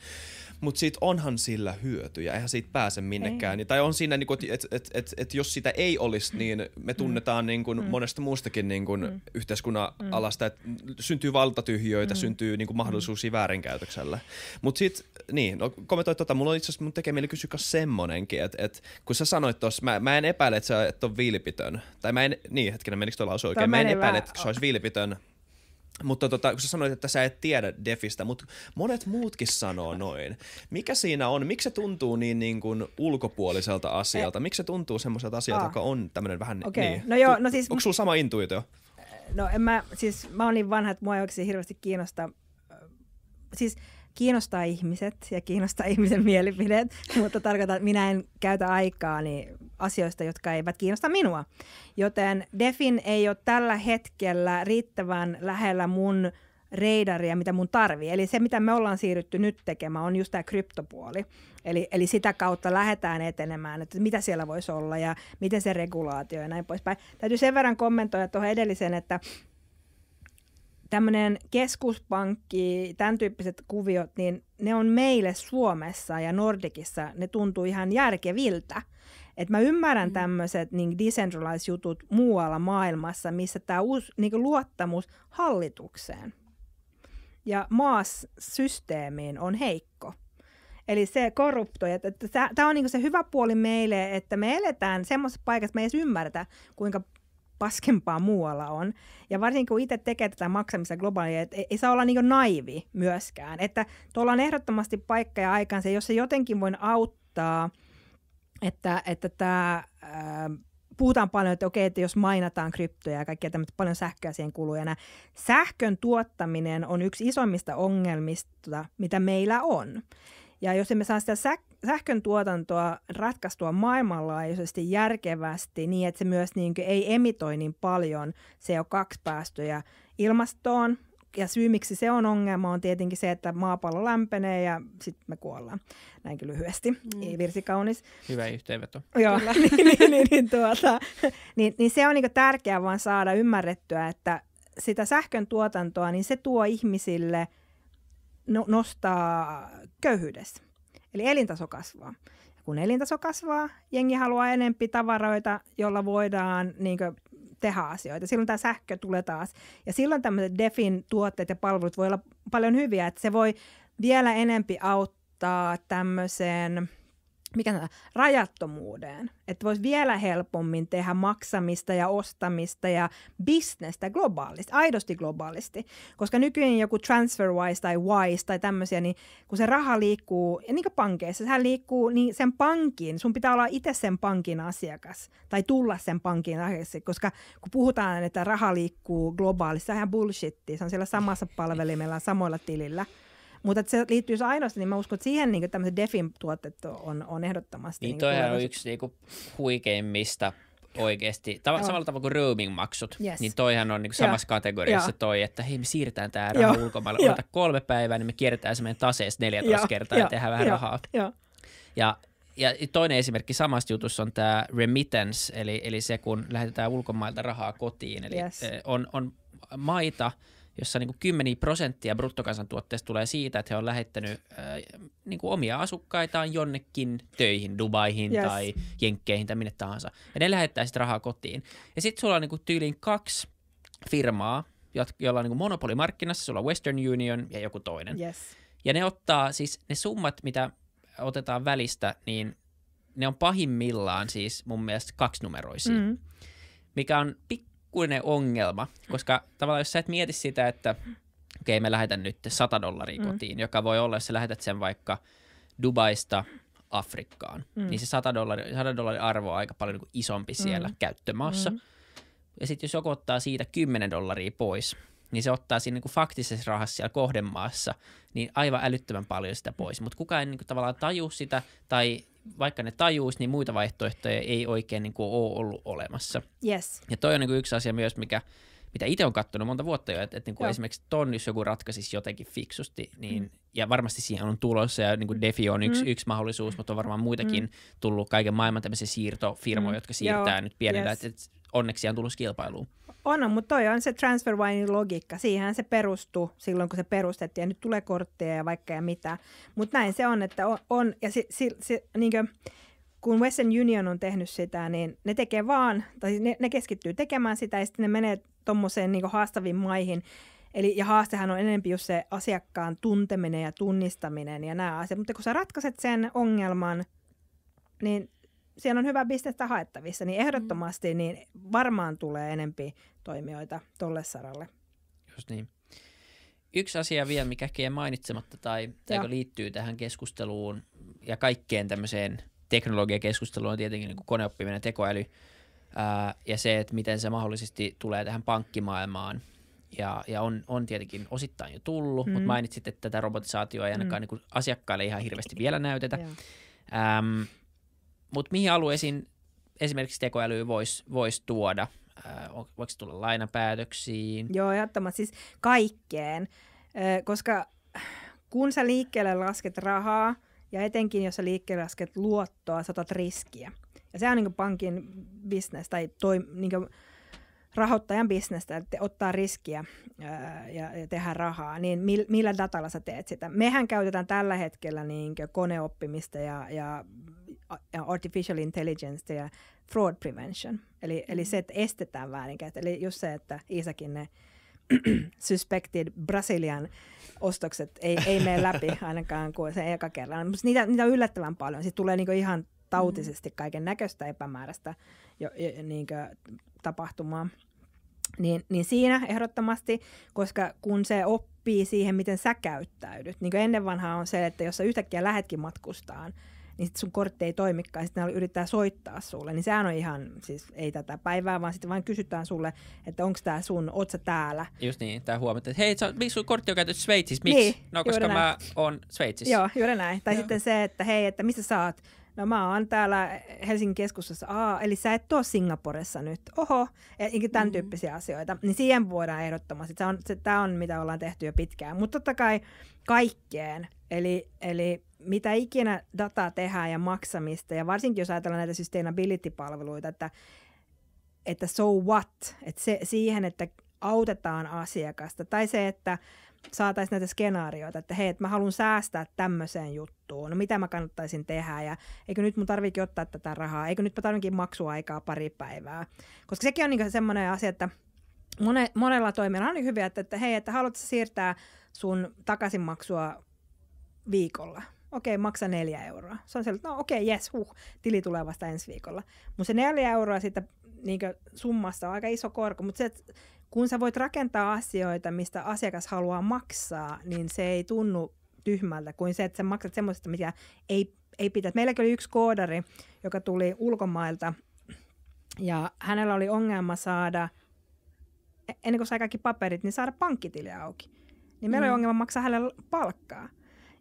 mutta siitä onhan sillä hyötyjä, eihän siitä pääse minnekään. Ei. Niin, tai on siinä, niin että et, et, et, jos sitä ei olisi, niin me mm. tunnetaan mm. niin kuin mm. monesta muustakin niin kuin mm. yhteiskunnan mm. alasta, että syntyy valtatyhjöitä, mm. syntyy niin kuin mahdollisuus mm. väärinkäytöksellä. Mutta sitten, niin, no, kommentoi tota, mulla on itse asiassa, mun tekee mieli kysyä semmonenkin, että et, kun sä sanoit tuossa, mä, mä en epäile, että sä et ole vilpitön. Tai mä en, niin hetkinen, menikö tuolla osu oikein? Mä en epäile, että sä olisi vilpitön mutta tota, kun sä sanoit, että sä et tiedä Defistä, mutta monet muutkin sanoo noin. Mikä siinä on? Miksi se tuntuu niin, niin kuin ulkopuoliselta asialta? Eh. Miksi se tuntuu semmoiselta asialta, ah. joka on tämmöinen vähän okay. niin? No joo, no siis, Onko sulla sama intuitio? No en mä, siis mä olin niin vanha, että mua ei oikeasti hirveästi kiinnosta. Äh, siis kiinnostaa ihmiset ja kiinnostaa ihmisen mielipideet, mutta tarkoitan, että minä en käytä niin asioista, jotka eivät kiinnosta minua. Joten Defin ei ole tällä hetkellä riittävän lähellä mun reidaria, mitä mun tarvii. Eli se, mitä me ollaan siirrytty nyt tekemään, on just tämä kryptopuoli. Eli, eli sitä kautta lähdetään etenemään, että mitä siellä voisi olla ja miten se regulaatio ja näin poispäin. Täytyy sen verran kommentoida tuohon edelliseen, että tämmöinen keskuspankki, tämän tyyppiset kuviot, niin ne on meille Suomessa ja Nordikissa, ne tuntuu ihan järkeviltä. Et mä ymmärrän mm. tämmöiset niin decentralized jutut muualla maailmassa, missä tämä niin luottamus hallitukseen ja maassysteemiin on heikko. Eli se korruptoi, että, että tämä on niin se hyvä puoli meille, että me eletään semmoisessa paikassa, että me ei edes ymmärretä, kuinka paskempaa muualla on. Ja varsinkin kun itse tekee tätä maksamista globaalia, että ei, ei saa olla niin naivi myöskään. Että tuolla on ehdottomasti paikka ja aikansa, jos se jotenkin voi auttaa – että, että tämä, äh, puhutaan paljon, että okei, että jos mainataan kryptoja ja kaikkea tämmöistä, paljon sähköä siihen kuluu. Ja sähkön tuottaminen on yksi isommista ongelmista, mitä meillä on. Ja jos emme saa sitä sähkön tuotantoa ratkaistua maailmanlaajuisesti järkevästi niin, että se myös niin kuin ei emitoi niin paljon CO2-päästöjä ilmastoon, ja syy, miksi se on ongelma, on tietenkin se, että maapallo lämpenee ja sitten me kuollaan. Näinkin lyhyesti. Mm. Ei virsi kaunis. Hyvä yhteenveto. Joo, niin, niin, niin, niin, tuota, niin, niin se on niin tärkeää vaan saada ymmärrettyä, että sitä sähkön tuotantoa, niin se tuo ihmisille, no, nostaa köyhyydessä. Eli elintaso kasvaa. Ja kun elintaso kasvaa, jengi haluaa enempi tavaroita, jolla voidaan niin tehdä asioita. Silloin tämä sähkö tulee taas. Ja silloin tämmöiset DEFin tuotteet ja palvelut voi olla paljon hyviä, että se voi vielä enempi auttaa tämmöiseen – mikä sanotaan, rajattomuuden. Että voisi vielä helpommin tehdä maksamista ja ostamista ja bisnestä globaalisti, aidosti globaalisti. Koska nykyään joku TransferWise tai Wise tai tämmöisiä, niin kun se raha liikkuu, ja niin kuin pankeissa, sehän liikkuu niin sen pankin, sun pitää olla itse sen pankin asiakas tai tulla sen pankin asiakas, koska kun puhutaan, että raha liikkuu globaalisti, sehän bullshitti, se on siellä samassa palvelimella, samoilla tilillä – mutta se liittyy ainoastaan, niin mä uskon, että siihen niin tämmöiset defin tuotteet on, on ehdottomasti. Niin, niin toihan on yksi niin kuin, huikeimmista oikeasti, tav- Joo. samalla tavalla kuin roaming-maksut, yes. niin toihan on niin samassa ja. kategoriassa ja. toi, että hei me siirretään tämä raha ulkomaille, Joo. kolme päivää, niin me kierretään se meidän taseessa 14 ja. kertaa ja. ja tehdään vähän ja. rahaa. Ja. Ja ja toinen esimerkki samasta jutusta on tämä remittance, eli, eli se kun lähetetään ulkomailta rahaa kotiin. Eli yes. Eh, on, on maita, jossa niin kuin kymmeniä prosenttia bruttokansantuotteesta tulee siitä, että he on lähettänyt ää, äh, niin kuin omia asukkaitaan jonnekin töihin, Dubaihin yes. tai Jenkkeihin tai minne tahansa. Ja ne lähettää sitten rahaa kotiin. Ja sitten sulla on niin kuin tyyliin kaksi firmaa, joilla on niin kuin monopolimarkkinassa, sulla on Western Union ja joku toinen. Yes. Ja ne ottaa siis ne summat, mitä otetaan välistä, niin ne on pahimmillaan siis mun mielestä kaksinumeroisia, mm. mikä on pikku pikkuinen ongelma, koska tavallaan jos sä et mieti sitä, että okei okay, me lähetän nyt 100 dollaria mm. kotiin, joka voi olla, jos sä lähetät sen vaikka Dubaista Afrikkaan, mm. niin se 100 dollarin, 100 dollari arvo on aika paljon niin isompi mm. siellä mm. käyttömaassa. Mm. Ja sitten jos joku ottaa siitä 10 dollaria pois, niin se ottaa siinä niin kuin faktisessa rahassa siellä kohdemaassa niin aivan älyttömän paljon sitä pois. Mutta kukaan ei niin kuin tavallaan taju sitä tai vaikka ne tajuus, niin muita vaihtoehtoja ei oikein niin kuin ole ollut olemassa. Yes. Ja toi on niin kuin yksi asia myös, mikä mitä itse on katsonut monta vuotta jo, että, että niin kuin esimerkiksi ton, jos joku ratkaisisi jotenkin fiksusti, niin, mm. ja varmasti siihen on tulossa, ja niin kuin mm. Defi on yksi, mm. yksi mahdollisuus, mutta on varmaan muitakin mm. tullut kaiken maailman tämmöisiä siirtofirmoja, mm. jotka siirtää Joo. nyt pienellä, yes. että, että onneksi on tullut kilpailuun. On, mutta toi on se transferwinin logiikka. Siihen se perustuu silloin, kun se perustettiin. Ja nyt tulee kortteja ja vaikka ja mitä. Mutta näin se on, että on, on ja si, si, si, niin kuin, kun Western Union on tehnyt sitä, niin ne tekee vaan, tai ne, ne keskittyy tekemään sitä, ja sitten ne menee tuommoiseen niin haastaviin maihin, Eli, ja haastehan on enemmän just se asiakkaan tunteminen ja tunnistaminen ja nämä asiat. Mutta kun sä ratkaiset sen ongelman, niin siellä on hyvä bisnestä haettavissa, niin mm. ehdottomasti niin varmaan tulee enempi toimijoita tolle saralle. Just niin. Yksi asia vielä, mikä ehkä mainitsematta tai, tai liittyy tähän keskusteluun ja kaikkeen tämmöiseen teknologiakeskusteluun on tietenkin niin kuin koneoppiminen ja tekoäly ää, ja se, että miten se mahdollisesti tulee tähän pankkimaailmaan ja, ja on, on tietenkin osittain jo tullut, mm. mutta mainitsit, että tätä robotisaatioa ei ainakaan mm. niin asiakkaille ihan hirveästi vielä näytetä. Äm, mutta mihin alueisiin esimerkiksi tekoäly voisi vois tuoda? Äh, voiko tulla lainapäätöksiin? Joo, ehdottomasti siis kaikkeen, koska kun sä liikkeelle lasket rahaa, ja etenkin jos sä liikkeelle lasket luottoa, sä otat riskiä. Ja se on niin pankin business tai toi, niin rahoittajan bisnestä, että ottaa riskiä ja, tehdä rahaa, niin millä datalla sä teet sitä? Mehän käytetään tällä hetkellä niin koneoppimista ja, ja artificial intelligence ja fraud prevention. Eli, eli mm. se, että estetään väärinkäyttö. Eli just se, että Iisakin ne suspected Brasilian ostokset ei, ei mene läpi ainakaan kuin se eka kerran. Mutta niitä, niitä on yllättävän paljon. siitä tulee niinku ihan tautisesti mm. kaiken näköistä epämääräistä jo, jo, niinku tapahtumaa. Niin, niin siinä ehdottomasti, koska kun se oppii siihen, miten sä käyttäydyt. Niin ennen vanhaa on se, että jos sä yhtäkkiä lähetkin matkustaan – niin sitten sun kortti ei toimikaan, sitten ne yrittää soittaa sulle, niin sehän on ihan, siis ei tätä päivää, vaan sitten vain kysytään sulle, että onko tämä sun, oot sä täällä. Just niin, tämä huomata, että hei, sä, miksi sun kortti on käytetty Sveitsissä, miksi? Niin, no, koska näin. mä oon Sveitsissä. Joo, juuri näin. Tai Joo. sitten se, että hei, että missä sä oot? no mä oon täällä Helsingin keskustassa, Aa, eli sä et ole Singaporessa nyt, oho, eikä niinku tämän mm. tyyppisiä asioita, niin siihen voidaan ehdottomasti, tämä on, se, tämä on mitä ollaan tehty jo pitkään, mutta totta kai kaikkeen, eli, eli mitä ikinä dataa tehdään ja maksamista, ja varsinkin jos ajatellaan näitä sustainability-palveluita, että, että so what, että se, siihen, että autetaan asiakasta, tai se, että saataisiin näitä skenaarioita, että hei, että mä haluan säästää tämmöiseen juttuun, no mitä mä kannattaisin tehdä ja eikö nyt mun tarvitse ottaa tätä rahaa, eikö nyt mä tarvinkin maksuaikaa pari päivää. Koska sekin on niin semmoinen asia, että mone, monella toimijalla on niin hyviä, että, että hei, että haluatko siirtää sun takaisinmaksua viikolla okei, okay, maksa neljä euroa. Se on sellainen, no okei, okay, yes, huh, tili tulee vasta ensi viikolla. Mutta se neljä euroa siitä niin summasta on aika iso korko, mutta se, kun sä voit rakentaa asioita, mistä asiakas haluaa maksaa, niin se ei tunnu tyhmältä kuin se, että sä maksat semmoisesta, mitä ei, ei pitä. Meilläkin oli yksi koodari, joka tuli ulkomailta, ja hänellä oli ongelma saada, e-, ennen kuin sai kaikki paperit, niin saada pankkitili auki. Niin meillä mm. oli ongelma maksaa hänelle palkkaa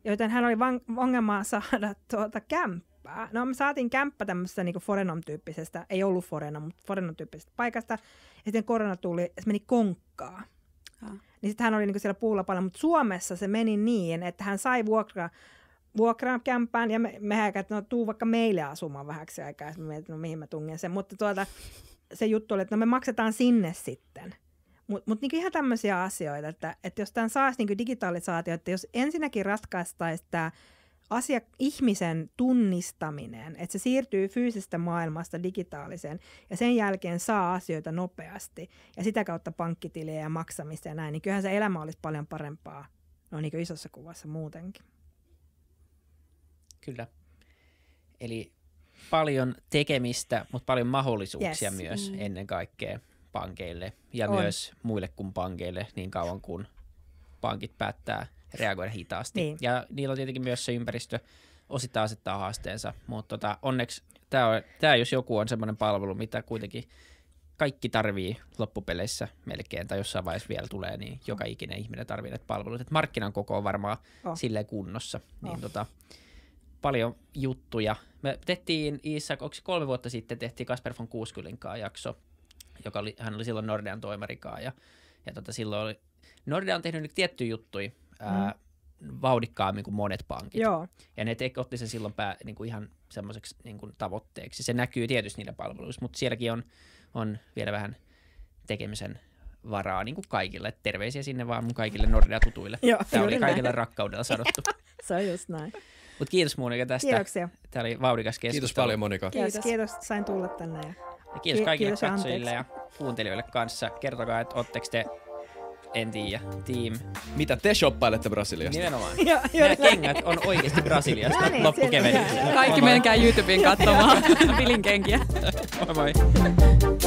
joten hän oli van- ongelmaa saada tuota kämppää. No me saatiin kämppä tämmöisestä niin Forenom-tyyppisestä, ei ollut Forenom, mutta Forenom-tyyppisestä paikasta. Ja sitten korona tuli, se meni konkkaa. Ah. Niin sitten hän oli niin siellä puulla paljon, mutta Suomessa se meni niin, että hän sai vuokraa kämppään ja me, mehän että no tuu vaikka meille asumaan vähäksi aikaa. Ja mä mietin, no mihin mä tungen sen. Mutta tuota, se juttu oli, että no me maksetaan sinne sitten. Mutta mut niinku ihan tämmöisiä asioita, että, että jos tämän saisi niinku digitalisaatio, että jos ensinnäkin ratkaistaisi tämä asia, ihmisen tunnistaminen, että se siirtyy fyysisestä maailmasta digitaaliseen ja sen jälkeen saa asioita nopeasti ja sitä kautta pankkitiliä ja maksamista ja näin, niin kyllähän se elämä olisi paljon parempaa no niin isossa kuvassa muutenkin. Kyllä. Eli paljon tekemistä, mutta paljon mahdollisuuksia yes. myös mm. ennen kaikkea pankeille ja on. myös muille kuin pankeille niin kauan kuin pankit päättää reagoida hitaasti. Niin. Ja niillä on tietenkin myös se ympäristö osittain asettaa haasteensa, mutta tota, onneksi tämä jos joku on semmoinen palvelu, mitä kuitenkin kaikki tarvii loppupeleissä melkein, tai jossain vaiheessa vielä tulee, niin joka ikinen ihminen tarvii näitä palveluita. markkinan koko on varmaan oh. silleen kunnossa. Niin oh. tota, paljon juttuja. Me tehtiin Iisak, onko kolme vuotta sitten, tehtiin Kasper von Kuuskylinkaan jakso joka oli, hän oli silloin Nordean toimarikaan ja, ja tota, silloin oli, Nordea on tehnyt nyt tiettyjä juttuja, mm. ää, vauhdikkaammin kuin monet pankit. Joo. Ja ne te, otti sen silloin pää, niin kuin ihan semmoiseksi niin kuin tavoitteeksi. Se näkyy tietysti niillä palveluissa, mutta sielläkin on, on vielä vähän tekemisen varaa niin kuin kaikille. Terveisiä sinne vaan mun kaikille Nordea-tutuille. Joo, Tämä oli kaikilla näin. rakkaudella sanottu. Se on just näin. Mut kiitos Monika tästä. Kiitoksia. Tämä oli vauhdikas keskustelu. Kiitos paljon Monika. Kiitos, kiitos. kiitos. Sain tulla tänne. Ja... Ja kiitos Ki- kaikille kiitos katsojille ja, ja kuuntelijoille kanssa. Kertokaa, että ootteko te en tiedä, team. Mitä te shoppailette Brasiliasta? Nimenomaan. Ja, jo, Nämä kengät on oikeasti Brasiliasta no niin, loppukevennyksellä. Kaikki menkää YouTubeen katsomaan Vilin kenkiä. Moi moi.